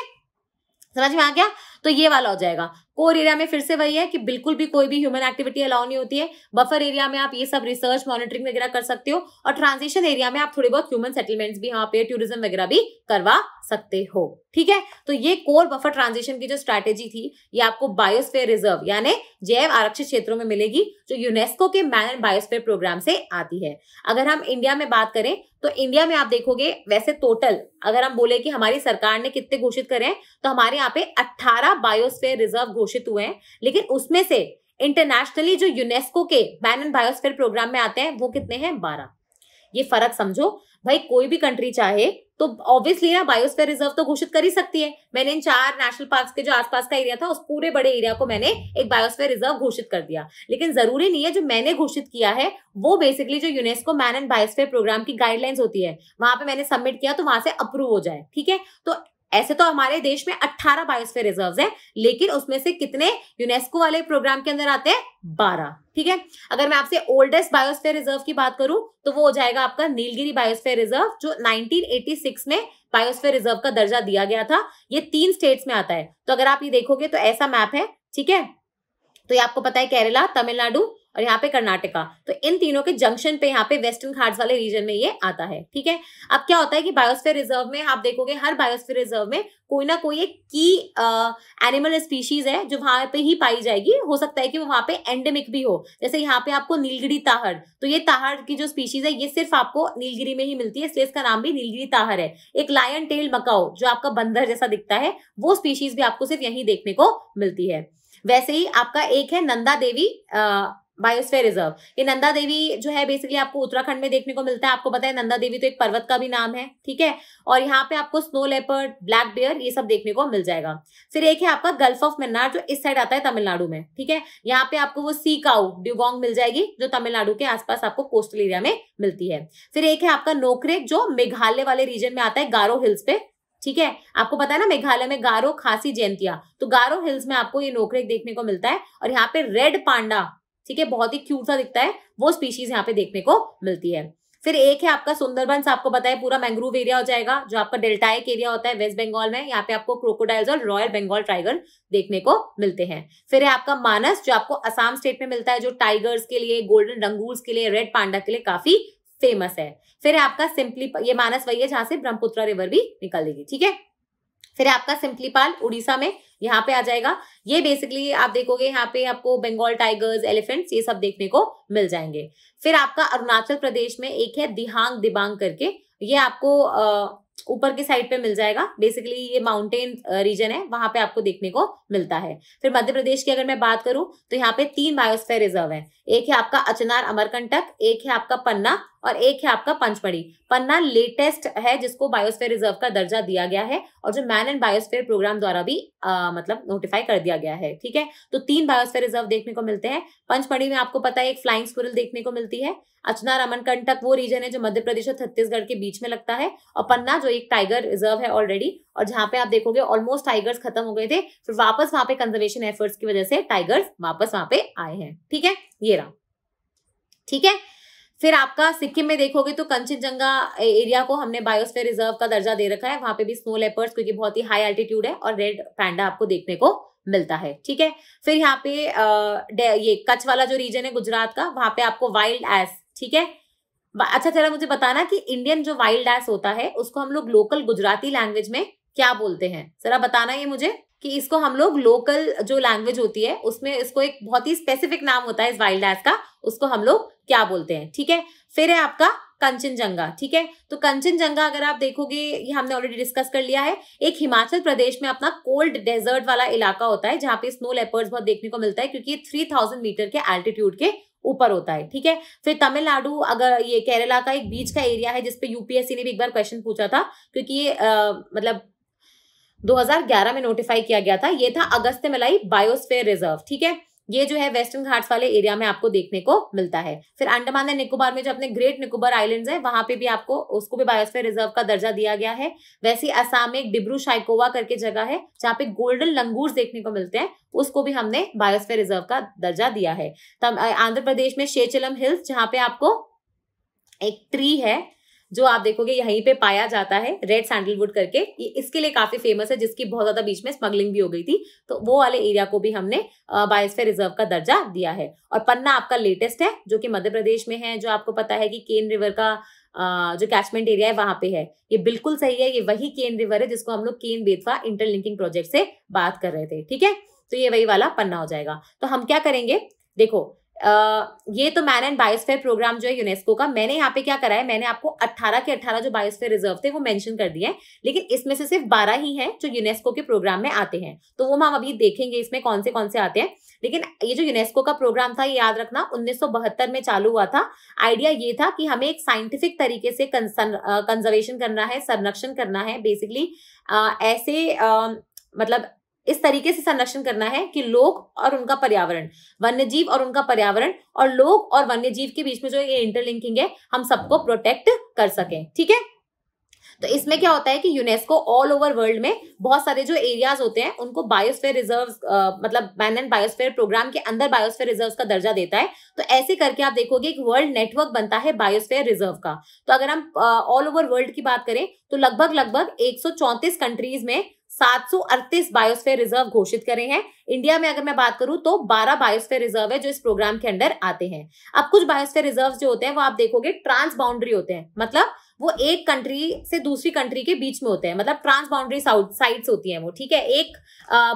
समझ में आ गया तो ये वाला हो जाएगा कोर एरिया में फिर से वही है कि बिल्कुल भी कोई भी ह्यूमन एक्टिविटी अलाउ नहीं होती है बफर एरिया में आप ये सब रिसर्च मॉनिटरिंग वगैरह कर सकते हो और ट्रांजिशन एरिया में आप थोड़े बहुत ह्यूमन सेटलमेंट्स भी यहाँ पे टूरिज्म वगैरह भी करवा सकते हो ठीक है तो ये कोर बफर ट्रांजिशन की जो स्ट्रैटेजी थी ये आपको बायोस्फेयर रिजर्व यानी जैव आरक्षित क्षेत्रों में मिलेगी जो यूनेस्को के मैन एंड बायोस्फेयर प्रोग्राम से आती है अगर हम इंडिया में बात करें तो इंडिया में आप देखोगे वैसे टोटल अगर हम बोले कि हमारी सरकार ने कितने घोषित करें तो हमारे यहाँ पे 18 बारह बायोस्फेयर रिजर्व घोषित हुए हैं लेकिन उसमें से इंटरनेशनली जो यूनेस्को के बैन एंड बायोस्फेयर प्रोग्राम में आते हैं वो कितने हैं बारह ये फर्क समझो भाई कोई भी कंट्री चाहे तो ऑब्वियसली ना बायोस्फेयर रिजर्व तो घोषित कर ही सकती है मैंने इन चार नेशनल पार्क्स के जो आसपास का एरिया था उस पूरे बड़े एरिया को मैंने एक बायोस्फेयर रिजर्व घोषित कर दिया लेकिन जरूरी नहीं है जो मैंने घोषित किया है वो बेसिकली जो UNESCO man and biosphere programme की गाइडलाइंस होती है वहां पे मैंने सबमिट किया तो वहां से अप्रूव हो जाए ठीक है तो ऐसे तो हमारे देश में 18 बायोस्फीयर रिजर्व्स हैं लेकिन उसमें से कितने यूनेस्को वाले प्रोग्राम के अंदर आते हैं 12 ठीक है अगर मैं आपसे ओल्डेस्ट बायोस्फीयर रिजर्व की बात करूं तो वो हो जाएगा आपका नीलगिरी बायोस्फीयर रिजर्व जो 1986 में बायोस्फीयर रिजर्व का दर्जा दिया गया था ये तीन स्टेट्स में आता है तो अगर आप ये देखोगे तो ऐसा मैप है ठीक है तो ये आपको पता है केरला तमिलनाडु और यहाँ पे कर्नाटका तो इन तीनों के जंक्शन पे यहाँ पे वेस्टर्न घाट्स वाले रीजन में ये आता है ठीक है अब क्या होता है कि बायोस्फीयर रिजर्व में आप देखोगे हर बायोस्फीयर रिजर्व में कोई ना कोई एक की एनिमल स्पीशीज है जो वहां पे ही पाई जाएगी हो सकता है कि वो वहां पे एंडेमिक भी हो जैसे यहाँ पे आपको नीलगिरी ताहर तो ये ताहर की जो स्पीशीज है ये सिर्फ आपको नीलगिरी में ही मिलती है इसलिए इसका नाम भी नीलगिरी ताहर है एक लायन टेल मकाओ जो आपका बंदर जैसा दिखता है वो स्पीशीज भी आपको सिर्फ यही देखने को मिलती है वैसे ही आपका एक है नंदा देवी आ, बायोस्फेयर रिजर्व ये नंदा देवी जो है बेसिकली आपको उत्तराखंड में देखने को मिलता है आपको पता है नंदा देवी तो एक पर्वत का भी नाम है ठीक है और यहाँ पे आपको स्नो लेपर्ड ब्लैक बेयर ये सब देखने को मिल जाएगा फिर एक है आपका गल्फ ऑफ मन्नार जो इस साइड आता है तमिलनाडु में ठीक है यहाँ पे आपको वो सी काउ ड्यूगोंग मिल जाएगी जो तमिलनाडु के आसपास आपको कोस्टल एरिया में मिलती है फिर एक है आपका नोकरे जो मेघालय वाले रीजन में आता है गारो हिल्स पे ठीक है आपको पता है ना मेघालय में गारो खासी जयंतिया तो गारो हिल्स में आपको ये नोकरेक देखने को मिलता है और यहाँ पे रेड पांडा ठीक है बहुत ही क्यूट सा दिखता है वो स्पीशीज यहाँ पे देखने को मिलती है फिर एक है आपका सुंदरबंस आपको पता है पूरा मैंग्रोव एरिया हो जाएगा जो आपका डेल्टाइक एरिया होता है वेस्ट बंगाल में यहाँ पे आपको क्रोकोडाइल्स और रॉयल बंगाल टाइगर देखने को मिलते हैं फिर है आपका मानस जो आपको असम स्टेट में मिलता है जो टाइगर्स के लिए गोल्डन रंगूल्स के लिए रेड पांडा के लिए काफी फेमस है फिर है आपका सिंपली ये मानस वही है जहां से ब्रह्मपुत्र रिवर भी देगी ठीक है फिर आपका सिंपलीपाल उड़ीसा में यहाँ पे आ जाएगा ये बेसिकली आप देखोगे यहाँ पे आपको बंगाल टाइगर्स एलिफेंट्स ये सब देखने को मिल जाएंगे फिर आपका अरुणाचल प्रदेश में एक है दिहांग दिबांग करके ये आपको ऊपर की साइड पे मिल जाएगा बेसिकली ये माउंटेन रीजन है वहां पे आपको देखने को मिलता है फिर मध्य प्रदेश की अगर मैं बात करूं तो यहाँ पे तीन बायोस्फेयर रिजर्व है एक है आपका अचनार अमरकंटक एक है आपका पन्ना और एक है आपका पंचमढ़ी पन्ना लेटेस्ट है जिसको बायोस्फेयर रिजर्व का दर्जा दिया गया है और जो मैन एंड बायोस्फेयर प्रोग्राम द्वारा भी आ, मतलब नोटिफाई कर दिया गया है ठीक है तो तीन बायोस्फेयर रिजर्व देखने को मिलते हैं पंचमढ़ी में आपको पता है एक फ्लाइंग स्कूल देखने को मिलती है अचना रमनकंटक वो रीजन है जो मध्य प्रदेश और छत्तीसगढ़ के बीच में लगता है और पन्ना जो एक टाइगर रिजर्व है ऑलरेडी और जहां पे आप देखोगे ऑलमोस्ट टाइगर्स खत्म हो गए थे फिर वापस वहां पे कंजर्वेशन एफर्ट्स की वजह से टाइगर्स वापस वहां पे आए हैं ठीक है ये रहा ठीक है फिर आपका सिक्किम में देखोगे तो कंचनजंगा एरिया को हमने बायोस्फीयर रिजर्व का दर्जा दे रखा है वहां पे भी स्नो लेपर्स क्योंकि बहुत ही हाई एल्टीट्यूड है और रेड पैंडा आपको देखने को मिलता है ठीक है फिर यहाँ पे आ, ये कच्छ वाला जो रीजन है गुजरात का वहां पे आपको वाइल्ड एस ठीक है अच्छा चला मुझे बताना कि इंडियन जो वाइल्ड एस होता है उसको हम लोग लोकल गुजराती लैंग्वेज में क्या बोलते हैं जरा बताना ये मुझे कि इसको हम लोग लोकल जो लैंग्वेज होती है उसमें इसको एक बहुत ही स्पेसिफिक नाम होता है इस वाइल्ड एस का उसको हम लोग क्या बोलते हैं ठीक है फिर है आपका कंचनजंगा ठीक है तो कंचनजंगा अगर आप देखोगे ये हमने ऑलरेडी डिस्कस कर लिया है एक हिमाचल प्रदेश में अपना कोल्ड डेजर्ट वाला इलाका होता है जहां पे स्नो लेपर्स बहुत देखने को मिलता है क्योंकि ये थ्री थाउजेंड मीटर के एल्टीट्यूड के ऊपर होता है ठीक है फिर तमिलनाडु अगर ये केरला का एक बीच का एरिया है जिसपे यूपीएससी ने भी एक बार क्वेश्चन पूछा था क्योंकि ये आ, मतलब 2011 में नोटिफाई किया गया था ये था अगस्त मलाई बायोस्फेयर रिजर्व ठीक है ये जो है वेस्टर्न घाट्स वाले एरिया में आपको देखने को मिलता है फिर अंडमान एंड निकोबार में जो अपने ग्रेट निकोबार आइलैंड्स है वहां पे भी आपको उसको भी बायोस्फेयर रिजर्व का दर्जा दिया गया है वैसे असम में एक डिब्रू शाइकोवा करके जगह है जहाँ पे गोल्डन लंगूर देखने को मिलते हैं उसको भी हमने बायोस्फेयर रिजर्व का दर्जा दिया है तब आंध्र प्रदेश में शेचलम हिल्स जहाँ पे आपको एक ट्री है जो आप देखोगे यहीं पे पाया जाता है रेड सैंडलवुड करके ये इसके लिए काफी फेमस है जिसकी बहुत ज्यादा बीच में स्मगलिंग भी हो गई थी तो वो वाले एरिया को भी हमने बायोस्फेयर रिजर्व का दर्जा दिया है और पन्ना आपका लेटेस्ट है जो कि मध्य प्रदेश में है जो आपको पता है कि केन रिवर का जो कैचमेंट एरिया है वहां पे है ये बिल्कुल सही है ये वही केन रिवर है जिसको हम लोग केन बेतवा इंटरलिंकिंग प्रोजेक्ट से बात कर रहे थे ठीक है तो ये वही वाला पन्ना हो जाएगा तो हम क्या करेंगे देखो ये तो मैन एंड बायोस्फेयर प्रोग्राम जो है यूनेस्को का मैंने यहाँ पे क्या करा है मैंने आपको 18 के 18 जो बायोस्फेयर रिजर्व थे वो मेंशन कर दिए हैं लेकिन इसमें से सिर्फ 12 ही हैं जो यूनेस्को के प्रोग्राम में आते हैं तो वो हम अभी देखेंगे इसमें कौन से कौन से आते हैं लेकिन ये जो यूनेस्को का प्रोग्राम था ये याद रखना उन्नीस में चालू हुआ था आइडिया ये था कि हमें एक साइंटिफिक तरीके से कंजर्वेशन करना है संरक्षण करना है बेसिकली ऐसे मतलब इस तरीके से संरक्षण करना है कि लोग और उनका पर्यावरण वन्य जीव और उनका पर्यावरण और लोग और वन्य जीव के बीच में जो ये इंटरलिंकिंग है हम सबको प्रोटेक्ट कर सके ठीक है तो इसमें क्या होता है कि यूनेस्को ऑल ओवर वर्ल्ड में बहुत सारे जो एरियाज होते हैं उनको बायोस्फेयर रिजर्व मतलब मैन एंड बायोस्फेयर प्रोग्राम के अंदर बायोस्फेयर रिजर्व का दर्जा देता है तो ऐसे करके आप देखोगे एक वर्ल्ड नेटवर्क बनता है बायोस्फेयर रिजर्व का तो अगर हम ऑल ओवर वर्ल्ड की बात करें तो लगभग लगभग एक कंट्रीज में 738 बायोस्फेयर रिजर्व घोषित करे हैं इंडिया में अगर मैं बात करूं तो 12 बायोस्फेयर रिजर्व है जो इस प्रोग्राम के अंदर आते हैं अब कुछ बायोस्फेयर रिजर्व जो होते हैं वो आप देखोगे ट्रांस बाउंड्री होते हैं मतलब वो एक कंट्री से दूसरी कंट्री के बीच में होते हैं मतलब ट्रांस बाउंड्री साइड्स होती हैं वो ठीक है एक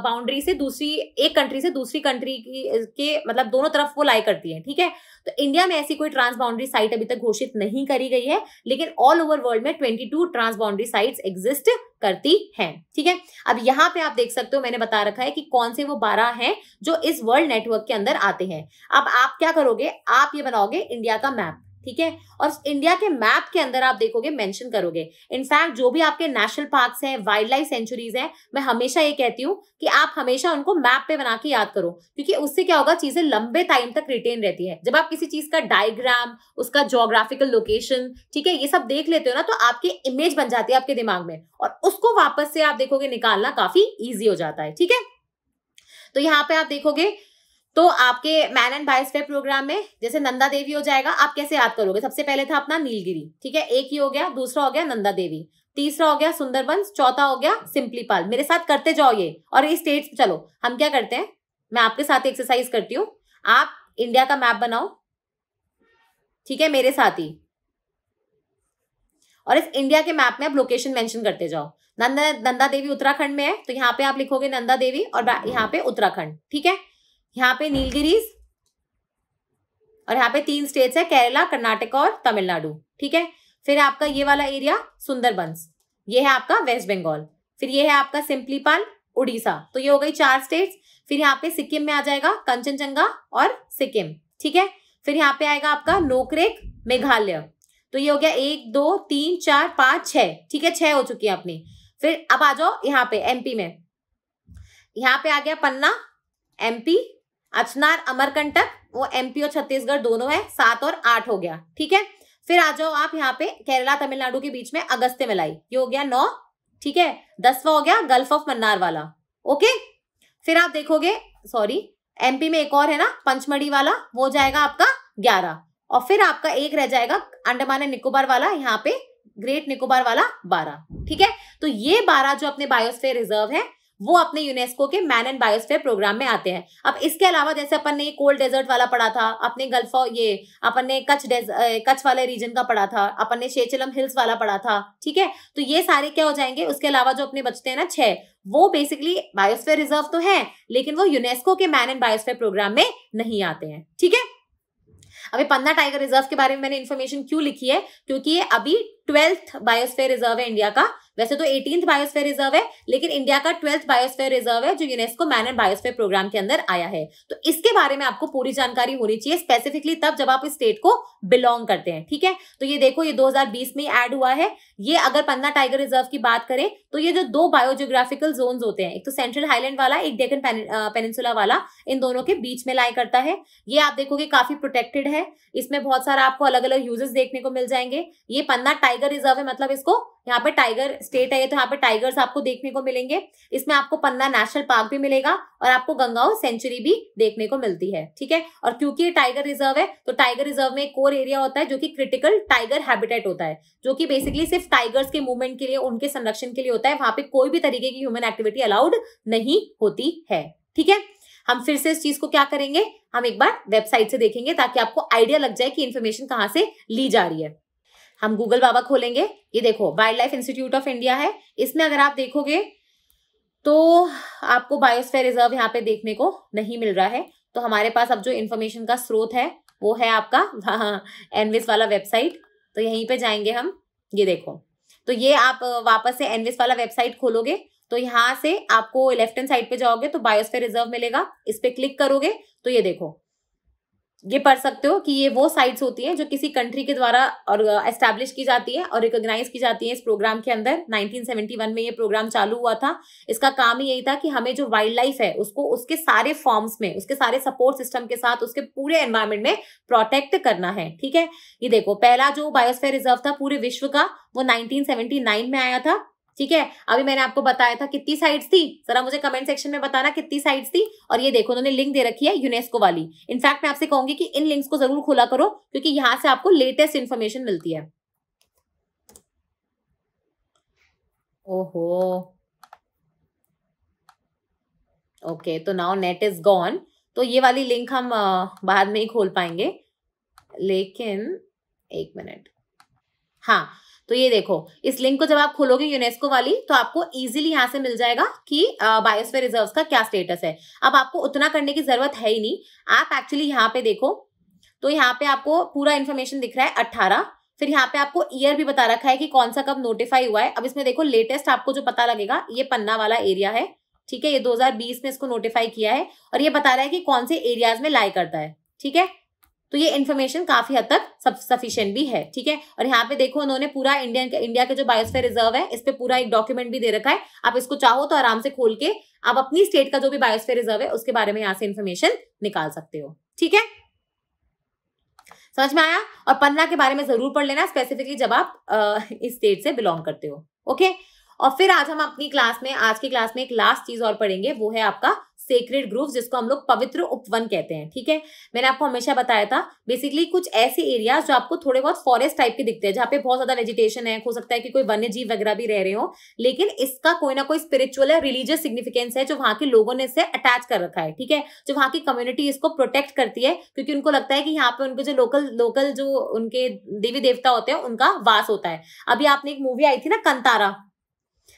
बाउंड्री से दूसरी एक कंट्री से दूसरी कंट्री की के मतलब दोनों तरफ वो लाई करती है ठीक है तो इंडिया में ऐसी कोई ट्रांसबाउंड्री साइट अभी तक घोषित नहीं करी गई है लेकिन ऑल ओवर वर्ल्ड में 22 ट्रांसबाउंड्री साइट एग्जिस्ट करती हैं ठीक है अब यहाँ पे आप देख सकते हो मैंने बता रखा है कि कौन से वो बारह हैं जो इस वर्ल्ड नेटवर्क के अंदर आते हैं अब आप क्या करोगे आप ये बनाओगे इंडिया का मैप ठीक है और इंडिया के मैप के अंदर आप देखोगे मेंशन करोगे इनफैक्ट जो भी आपके नेशनल पार्क्स हैं वाइल्ड लाइफ सेंचुरीज हैं मैं हमेशा ये कहती हूँ कि आप हमेशा उनको मैप पे बना के याद करो क्योंकि उससे क्या होगा चीजें लंबे टाइम तक रिटेन रहती है जब आप किसी चीज का डायग्राम उसका जोग्राफिकल लोकेशन ठीक है ये सब देख लेते हो ना तो आपकी इमेज बन जाती है आपके दिमाग में और उसको वापस से आप देखोगे निकालना काफी ईजी हो जाता है ठीक है तो यहाँ पे आप देखोगे तो आपके man and biosphere programme में जैसे नंदा देवी हो जाएगा आप कैसे याद करोगे सबसे पहले था अपना नीलगिरी ठीक है एक ही हो गया दूसरा हो गया नंदा देवी तीसरा हो गया सुंदरबन चौथा हो गया सिंपलीपाल मेरे साथ करते जाओ ये और ये स्टेट्स चलो हम क्या करते हैं मैं आपके साथ एक्सरसाइज करती हूँ आप इंडिया का मैप बनाओ ठीक है मेरे साथ ही और इस इंडिया के मैप में आप लोकेशन मेंशन करते जाओ नंदा नंदा देवी उत्तराखंड में है तो यहाँ पे आप लिखोगे नंदा देवी और यहाँ पे उत्तराखंड ठीक है यहाँ पे नीलगिरीज और यहाँ पे तीन स्टेट्स है केरला कर्नाटक और तमिलनाडु ठीक है फिर आपका ये वाला एरिया सुंदरबंस ये है आपका वेस्ट बंगाल फिर ये है आपका सिंपलीपाल उड़ीसा तो ये हो गई चार स्टेट्स फिर यहाँ पे सिक्किम में आ जाएगा कंचनजंगा और सिक्किम ठीक है फिर यहाँ पे आएगा आपका नोकरेक मेघालय तो ये हो गया एक दो तीन चार पांच छह ठीक है छह हो चुकी है अपनी फिर अब आ जाओ यहाँ पे एमपी में यहाँ पे आ गया पन्ना एमपी अचनार अमरकंटक वो एमपी और छत्तीसगढ़ दोनों है सात और आठ हो गया ठीक है फिर आ जाओ आप यहाँ पे केरला तमिलनाडु के बीच में अगस्त्य मिलाई ये हो गया नौ ठीक है दसवा हो गया गल्फ ऑफ मन्नार वाला ओके फिर आप देखोगे सॉरी एमपी में एक और है ना पंचमढ़ी वाला वो जाएगा आपका ग्यारह और फिर आपका एक रह जाएगा अंडमान निकोबार वाला यहाँ पे ग्रेट निकोबार वाला बारह ठीक है तो ये बारह जो अपने बायोस्फेयर रिजर्व है वो अपने यूनेस्को के मैन एंड बायोस्फेयर प्रोग्राम में आते हैं अब इसके अलावा जैसे अपन ने कोल्ड डेजर्ट वाला पढ़ा था अपने गल्फ ये अपन ने कच्छ कच्छ वाले रीजन का पढ़ा था अपन ने शेचलम हिल्स वाला पढ़ा था ठीक है तो ये सारे क्या हो जाएंगे उसके अलावा जो अपने बचते हैं ना छह वो बेसिकली बायोस्फेयर रिजर्व तो है लेकिन वो यूनेस्को के मैन एंड बायोस्फेयर प्रोग्राम में नहीं आते हैं ठीक है अभी पन्ना टाइगर रिजर्व के बारे में मैंने इन्फॉर्मेशन क्यों लिखी है क्योंकि ये अभी ट्वेल्थ बायोस्फेयर रिजर्व है इंडिया का वैसे तो एटीन बायोस्फेयर रिजर्व है लेकिन इंडिया का ट्वेल्थ बायोस्फेयर रिजर्व है जो UNESCO man and biosphere programme के अंदर आया है तो इसके बारे में आपको पूरी जानकारी होनी चाहिए स्पेसिफिकली तब जब आप इस स्टेट को बिलोंग करते हैं ठीक है तो ये देखो ये 2020 में ऐड हुआ है ये अगर पन्ना टाइगर रिजर्व की बात करें तो ये जो दो बायोजियोग्राफिकल जोन होते हैं एक तो सेंट्रल हाईलैंड वाला एक डेकन पेनिनसुला वाला इन दोनों के बीच में लाया करता है ये आप देखोगे काफी प्रोटेक्टेड है इसमें बहुत सारा आपको अलग अलग यूजेस देखने को मिल जाएंगे ये पन्ना टाइगर रिजर्व है मतलब इसको यहाँ पे टाइगर स्टेट है तो यहाँ पे टाइगर्स आपको देखने को मिलेंगे इसमें आपको पन्ना नेशनल पार्क भी मिलेगा और आपको गंगाओं सेंचुरी भी देखने को मिलती है ठीक है और क्योंकि ये टाइगर रिजर्व है तो टाइगर रिजर्व में एक कोर एरिया होता है जो कि क्रिटिकल टाइगर हैबिटेट होता है जो कि बेसिकली सिर्फ टाइगर्स के मूवमेंट के लिए उनके संरक्षण के लिए होता है वहां पे कोई भी तरीके की ह्यूमन एक्टिविटी अलाउड नहीं होती है ठीक है हम फिर से इस चीज को क्या करेंगे हम एक बार वेबसाइट से देखेंगे ताकि आपको आइडिया लग जाए कि इन्फॉर्मेशन कहाँ से ली जा रही है हम गूगल बाबा खोलेंगे ये देखो wild life institute of India है इसमें अगर आप देखोगे तो आपको बायोस्फेयर रिजर्व यहाँ पे देखने को नहीं मिल रहा है तो हमारे पास अब जो इन्फॉर्मेशन का स्रोत है वो है आपका एनविस हाँ, वाला वेबसाइट तो यहीं पे जाएंगे हम ये देखो तो ये आप वापस से एनविस वाला वेबसाइट खोलोगे तो यहाँ से आपको लेफ्ट हैंड साइड पे जाओगे तो बायोस्फेयर रिजर्व मिलेगा इस पर क्लिक करोगे तो ये देखो ये पढ़ सकते हो कि ये वो साइट्स होती हैं जो किसी कंट्री के द्वारा और एस्टैब्लिश की जाती है और रिकोगनाइज की जाती है इस प्रोग्राम के अंदर 1971 में ये प्रोग्राम चालू हुआ था इसका काम ही यही था कि हमें जो वाइल्ड लाइफ है उसको उसके सारे फॉर्म्स में उसके सारे सपोर्ट सिस्टम के साथ उसके पूरे एनवायरमेंट में प्रोटेक्ट करना है ठीक है ये देखो पहला जो बायोस्फेयर रिजर्व था पूरे विश्व का वो नाइनटीन में आया था ठीक है अभी मैंने आपको बताया था कितनी साइट्स थी जरा मुझे कमेंट सेक्शन में बताना कितनी साइट्स थी और ये देखो उन्होंने लिंक दे रखी है यूनेस्को वाली इनफैक्ट मैं आपसे कहूंगी कि इन लिंक्स को जरूर खोला करो क्योंकि यहां से आपको लेटेस्ट इन्फॉर्मेशन मिलती है ओहो ओके तो नाउ नेट इज गॉन तो ये वाली लिंक हम बाद में ही खोल पाएंगे लेकिन एक मिनट हाँ तो ये देखो इस लिंक को जब आप खोलोगे यूनेस्को वाली तो आपको इजीली यहाँ से मिल जाएगा कि बायोस्फीयर रिजर्व्स का क्या स्टेटस है अब आपको उतना करने की जरूरत है ही नहीं आप एक्चुअली यहाँ पे देखो तो यहाँ पे आपको पूरा इन्फॉर्मेशन दिख रहा है अट्ठारह फिर यहाँ पे आपको ईयर भी बता रखा है कि कौन सा कब नोटिफाई हुआ है अब इसमें देखो लेटेस्ट आपको जो पता लगेगा ये पन्ना वाला एरिया है ठीक है ये 2020 में इसको नोटिफाई किया है और ये बता रहा है कि कौन से एरियाज में लाई करता है ठीक है तो ये इन्फॉर्मेशन काफी हद तक सफिशियंट भी है ठीक है और यहाँ पे देखो उन्होंने पूरा इंडियन इंडिया का जो बायोस्फेयर रिजर्व है इस पर पूरा एक डॉक्यूमेंट भी दे रखा है आप इसको चाहो तो आराम से खोल के आप अपनी स्टेट का जो भी बायोस्फेयर रिजर्व है उसके बारे में यहाँ से इन्फॉर्मेशन निकाल सकते हो ठीक है समझ में आया और पन्ना के बारे में जरूर पढ़ लेना स्पेसिफिकली जब आप आ, इस स्टेट से बिलोंग करते हो ओके और फिर आज हम अपनी क्लास में आज की क्लास में एक लास्ट चीज और पढ़ेंगे वो है आपका सेक्रेट ग्रूव्स जिसको हम लोग पवित्र उपवन कहते हैं ठीक है मैंने आपको हमेशा बताया था बेसिकली कुछ ऐसे एरियाज जो आपको थोड़े बहुत फॉरेस्ट टाइप के दिखते हैं जहाँ पे बहुत ज्यादा वेजिटेशन है हो सकता है कि कोई वन्य जीव वगैरह भी रह रहे हो लेकिन इसका कोई ना कोई स्पिरिचुअल या रिलीजियस सिग्निफिकेंस है जो वहां के लोगों ने इसे अटैच कर रखा है ठीक है जो वहां की कम्युनिटी इसको प्रोटेक्ट करती है क्योंकि उनको लगता है कि यहाँ पे उनके जो लोकल लोकल जो उनके देवी देवता होते हैं उनका वास होता है अभी आपने एक मूवी आई थी ना कंतारा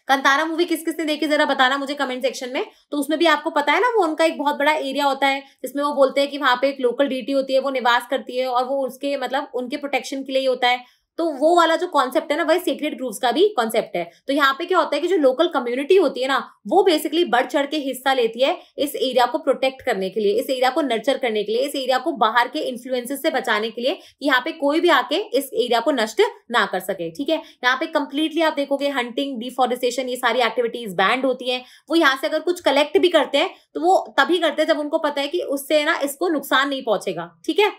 कंतारा मूवी किस किसने देखी जरा बताना मुझे कमेंट सेक्शन में तो उसमें भी आपको पता है ना वो उनका एक बहुत बड़ा एरिया होता है जिसमें वो बोलते हैं कि वहाँ पे एक लोकल डीटी होती है वो निवास करती है और वो उसके मतलब उनके प्रोटेक्शन के लिए होता है तो वो वाला जो कॉन्सेप्ट है ना वही सीक्रेट ग्रुप्स का भी कॉन्सेप्ट है तो यहाँ पे क्या होता है कि जो लोकल कम्युनिटी होती है ना वो बेसिकली बढ़ चढ़ के हिस्सा लेती है इस एरिया को प्रोटेक्ट करने के लिए इस एरिया को नर्चर करने के लिए इस एरिया को बाहर के इन्फ्लुएंसेस से बचाने के लिए कि यहाँ पे कोई भी आके इस एरिया को नष्ट ना कर सके ठीक है यहाँ पे कंप्लीटली आप देखोगे हंटिंग डिफॉरेस्टेशन ये सारी एक्टिविटीज बैंड होती है वो यहाँ से अगर कुछ कलेक्ट भी करते हैं तो वो तभी करते हैं जब उनको पता है कि उससे ना इसको नुकसान नहीं पहुंचेगा ठीक है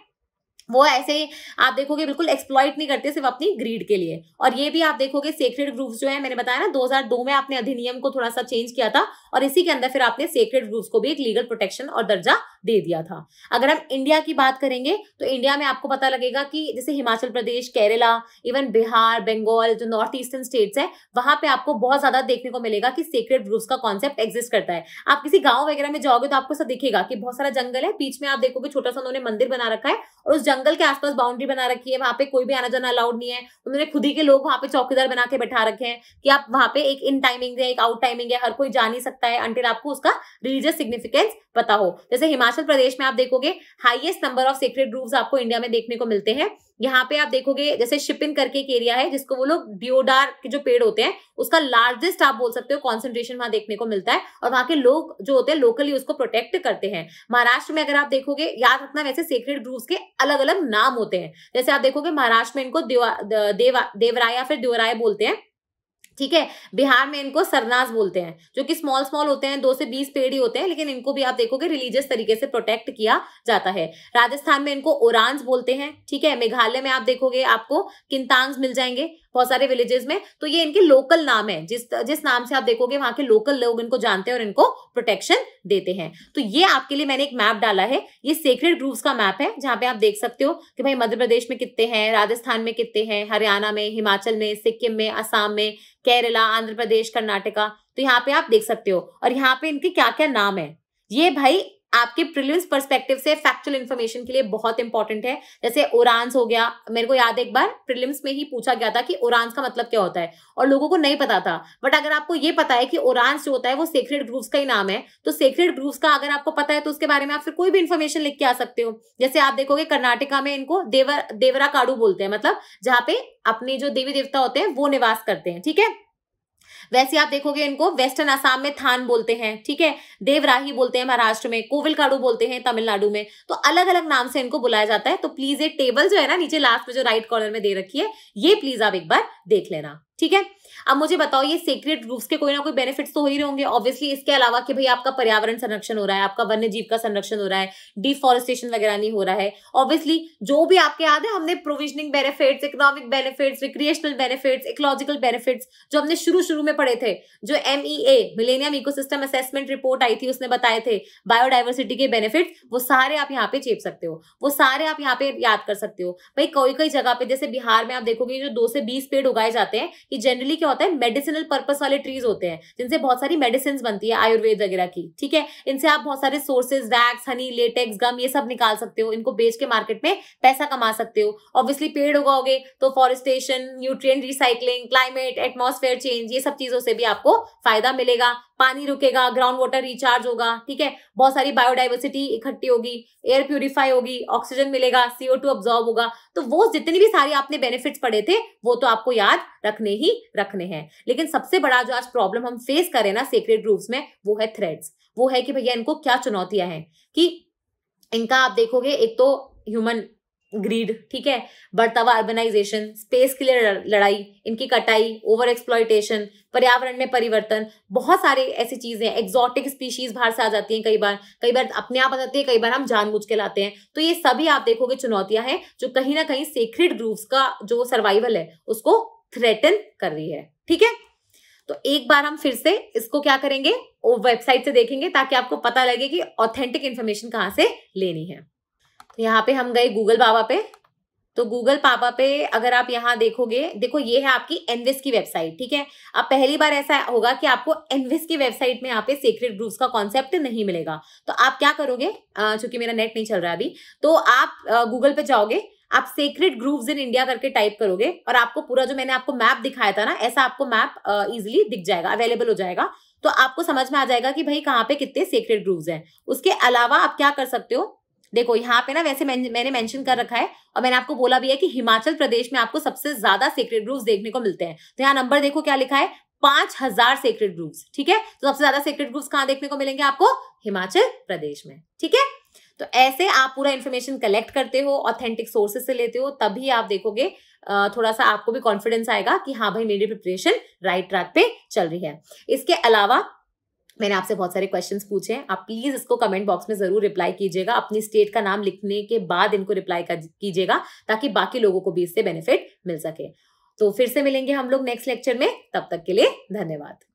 वो ऐसे ही आप देखोगे बिल्कुल एक्सप्लॉइट नहीं करते सिर्फ अपनी ग्रीड के लिए और ये भी आप देखोगे सेक्रेड ग्रुप्स जो है मैंने बताया ना 2002 में आपने अधिनियम को थोड़ा सा चेंज किया था और इसी के अंदर फिर आपने सेक्रेड ग्रुप्स को भी एक लीगल प्रोटेक्शन और दर्जा दे दिया था अगर हम इंडिया की बात करेंगे तो इंडिया में आपको पता लगेगा कि जैसे हिमाचल प्रदेश केरला इवन बिहार बंगाल जो नॉर्थ ईस्टर्न स्टेट्स है वहां पे आपको बहुत ज्यादा देखने को मिलेगा कि सीक्रेट ग्रुप्स का कॉन्सेप्ट एग्जिस्ट करता है आप किसी गाँव वगैरह में जाओगे तो आपको सब दिखेगा कि बहुत सारा जंगल है बीच में आप देखोगे छोटा सा उन्होंने मंदिर बना रखा है और उस जंगल के आसपास बाउंड्री बना रखी है वहां पे कोई भी आना जाना अलाउड नहीं है उन्होंने खुद ही के लोग वहां पे चौकीदार बना के बैठा रखे हैं कि आप वहां पे एक इन टाइमिंग है एक आउट टाइमिंग है हर कोई जा नहीं सकता है अंटिल आपको उसका रिलीजियस सिग्निफिकेंस पता हो जैसे हिमाचल हिमाचल प्रदेश में आप देखोगे highest number of sacred grove आपको इंडिया में देखने को मिलते हैं यहाँ पे आप देखोगे जैसे शिपिंग करके एक एरिया है जिसको वो लोग डिओडार के जो पेड़ होते हैं उसका लार्जेस्ट आप बोल सकते हो कॉन्सेंट्रेशन वहां देखने को मिलता है और वहां के लोग जो होते हैं लोकली उसको प्रोटेक्ट करते हैं महाराष्ट्र में अगर आप देखोगे याद रखना वैसे सीक्रेट ग्रूव के अलग अलग नाम होते हैं जैसे आप देखोगे महाराष्ट्र में इनको देवा, देवराया फिर देवराय बोलते हैं ठीक है बिहार में इनको सरनाज बोलते हैं जो कि स्मॉल स्मॉल होते हैं दो से बीस पेड़ ही होते हैं लेकिन इनको भी आप देखोगे रिलीजियस तरीके से प्रोटेक्ट किया जाता है राजस्थान में इनको ओरानस बोलते हैं ठीक है मेघालय में आप देखोगे आपको किन्तांग्स मिल जाएंगे बहुत सारे विलेजेस में तो ये इनके लोकल नाम है जिस जिस नाम से आप देखोगे वहां के लोकल लोग इनको जानते हैं और इनको प्रोटेक्शन देते हैं तो ये आपके लिए मैंने एक मैप डाला है ये सेक्रेड ग्रूव का मैप है जहां पे आप देख सकते हो कि भाई मध्य प्रदेश में कितने हैं राजस्थान में कितने हैं हरियाणा में हिमाचल में सिक्किम में आसाम में केरला आंध्र प्रदेश कर्नाटका तो यहाँ पे आप देख सकते हो और यहाँ पे इनके क्या क्या नाम है ये भाई आपके प्रिलिम्स परस्पेक्टिव से फैक्चुअल इन्फॉर्मेशन के लिए बहुत इंपॉर्टेंट है जैसे ओरान्स हो गया मेरे को याद एक बार प्रिलिम्स में ही पूछा गया था कि ओरान्स का मतलब क्या होता है और लोगों को नहीं पता था बट अगर आपको ये पता है कि ओरान्स जो होता है वो सेक्रेड ग्रूव्स का ही नाम है तो सेक्रेड ग्रूव्स का अगर आपको पता है तो उसके बारे में आप फिर कोई भी इन्फॉर्मेशन लिख के आ सकते हो जैसे आप देखोगे कर्नाटका में इनको देवर देवरा काड़ू बोलते हैं मतलब जहाँ पे अपने जो देवी देवता होते हैं वो निवास करते हैं ठीक है वैसे आप देखोगे इनको वेस्टर्न आसाम में थान बोलते हैं ठीक है देवराही बोलते हैं महाराष्ट्र में कोविलकाडू बोलते हैं तमिलनाडु में तो अलग अलग नाम से इनको बुलाया जाता है तो प्लीज ये टेबल जो है ना नीचे लास्ट में जो राइट कॉर्नर में दे रखी है ये प्लीज आप एक बार देख लेना ठीक है अब मुझे बताओ ये सीक्रेट रूप्स के कोई ना कोई बेनिफिट्स तो हो ही रहेंगे होंगे ऑब्वियसली इसके अलावा कि भाई आपका पर्यावरण संरक्षण हो रहा है आपका वन्य जीव का संरक्षण हो रहा है डिफॉरेस्टेशन वगैरह नहीं हो रहा है ऑब्वियसली जो भी आपके याद है हमने provisioning benefits economic benefits recreational benefits ecological benefits जो हमने शुरू शुरू में पढ़े थे जो M E A millennium system assessment report आई थी उसने बताए थे बायोडाइवर्सिटी के बेनिफिट वो सारे आप यहाँ पे चेप सकते हो वो सारे आप यहाँ पे याद कर सकते हो भाई कोई कई जगह पे जैसे बिहार में आप देखोगे जो दो से बीस पेड़ उगाए जाते हैं कि जनरली क्या होता है मेडिसिनल पर्पस वाले ट्रीज होते हैं जिनसे बहुत सारी मेडिसिन बनती है आयुर्वेद वगैरह की ठीक है इनसे आप बहुत सारे sources wax honey latex gum ये सब निकाल सकते हो इनको बेच के मार्केट में पैसा कमा सकते हो ऑब्वियसली पेड़ उगाओगे तो forestation nutrient recycling climate atmosphere change ये सब चीजों से भी आपको फायदा मिलेगा पानी रुकेगा ग्राउंड वाटर रिचार्ज होगा ठीक है बहुत सारी बायोडाइवर्सिटी इकट्ठी होगी एयर प्यूरिफाई होगी ऑक्सीजन मिलेगा सीओ टू होगा तो वो जितनी भी सारी आपने बेनिफिट्स पढ़े थे वो तो आपको याद रखने ही रखने करने हैं लेकिन सबसे बड़ा जो आज प्रॉब्लम हम फेस करें ना सेक्रेट ग्रुप्स में वो है थ्रेड्स वो है कि भैया इनको क्या चुनौतियां हैं कि इनका आप देखोगे एक तो ह्यूमन ग्रीड ठीक है बढ़ता हुआ अर्बनाइजेशन स्पेस के लिए लड़ाई इनकी कटाई ओवर एक्सप्लॉयटेशन पर्यावरण में परिवर्तन बहुत सारे ऐसी चीजें एक्जॉटिक स्पीशीज बाहर से आ जाती हैं कई बार कई बार अपने आप आ जाती है कई बार हम जानबूझ के लाते हैं तो ये सभी आप देखोगे चुनौतियां हैं जो कहीं ना कहीं सेक्रेड ग्रुप्स का जो सर्वाइवल है उसको थ्रेटन कर रही है ठीक है तो एक बार हम फिर से इसको क्या करेंगे वेबसाइट से देखेंगे ताकि आपको पता लगे कि ऑथेंटिक इन्फॉर्मेशन कहां से लेनी है तो यहाँ पे हम गए गूगल बाबा पे तो गूगल पापा पे अगर आप यहाँ देखोगे देखो ये है आपकी एनविस की वेबसाइट ठीक है अब पहली बार ऐसा होगा कि आपको एनविस की वेबसाइट में यहाँ पे सीक्रेट ग्रुप्स का कॉन्सेप्ट नहीं मिलेगा तो आप क्या करोगे चूंकि मेरा नेट नहीं चल रहा अभी तो आप गूगल पे जाओगे आप सेक्रेट ग्रूव्स इन इंडिया करके टाइप करोगे और आपको पूरा जो मैंने आपको मैप दिखाया था ना ऐसा आपको मैप इजिली दिख जाएगा अवेलेबल हो जाएगा तो आपको समझ में आ जाएगा कि भाई कहाँ पे कितने सेक्रेट ग्रूव्स हैं उसके अलावा आप क्या कर सकते हो देखो यहाँ पे ना वैसे मैं, मैंने मेंशन कर रखा है और मैंने आपको बोला भी है कि हिमाचल प्रदेश में आपको सबसे ज्यादा सेक्रेट ग्रूव्स देखने को मिलते हैं तो यहाँ नंबर देखो क्या लिखा है पांच हजार सेक्रेट ग्रुप्स ठीक है तो सबसे ज्यादा सेक्रेट ग्रुप्स कहाँ देखने को मिलेंगे आपको हिमाचल प्रदेश में ठीक है तो ऐसे आप पूरा इन्फॉर्मेशन कलेक्ट करते हो ऑथेंटिक सोर्सेस से लेते हो तभी आप देखोगे थोड़ा सा आपको भी कॉन्फिडेंस आएगा कि हाँ भाई मेरी प्रिपरेशन राइट ट्रैक पे चल रही है इसके अलावा मैंने आपसे बहुत सारे क्वेश्चन पूछे हैं आप प्लीज़ इसको कमेंट बॉक्स में ज़रूर रिप्लाई कीजिएगा अपनी स्टेट का नाम लिखने के बाद इनको रिप्लाई कीजिएगा ताकि बाकी लोगों को भी इससे बेनिफिट मिल सके तो फिर से मिलेंगे हम लोग नेक्स्ट लेक्चर में तब तक के लिए धन्यवाद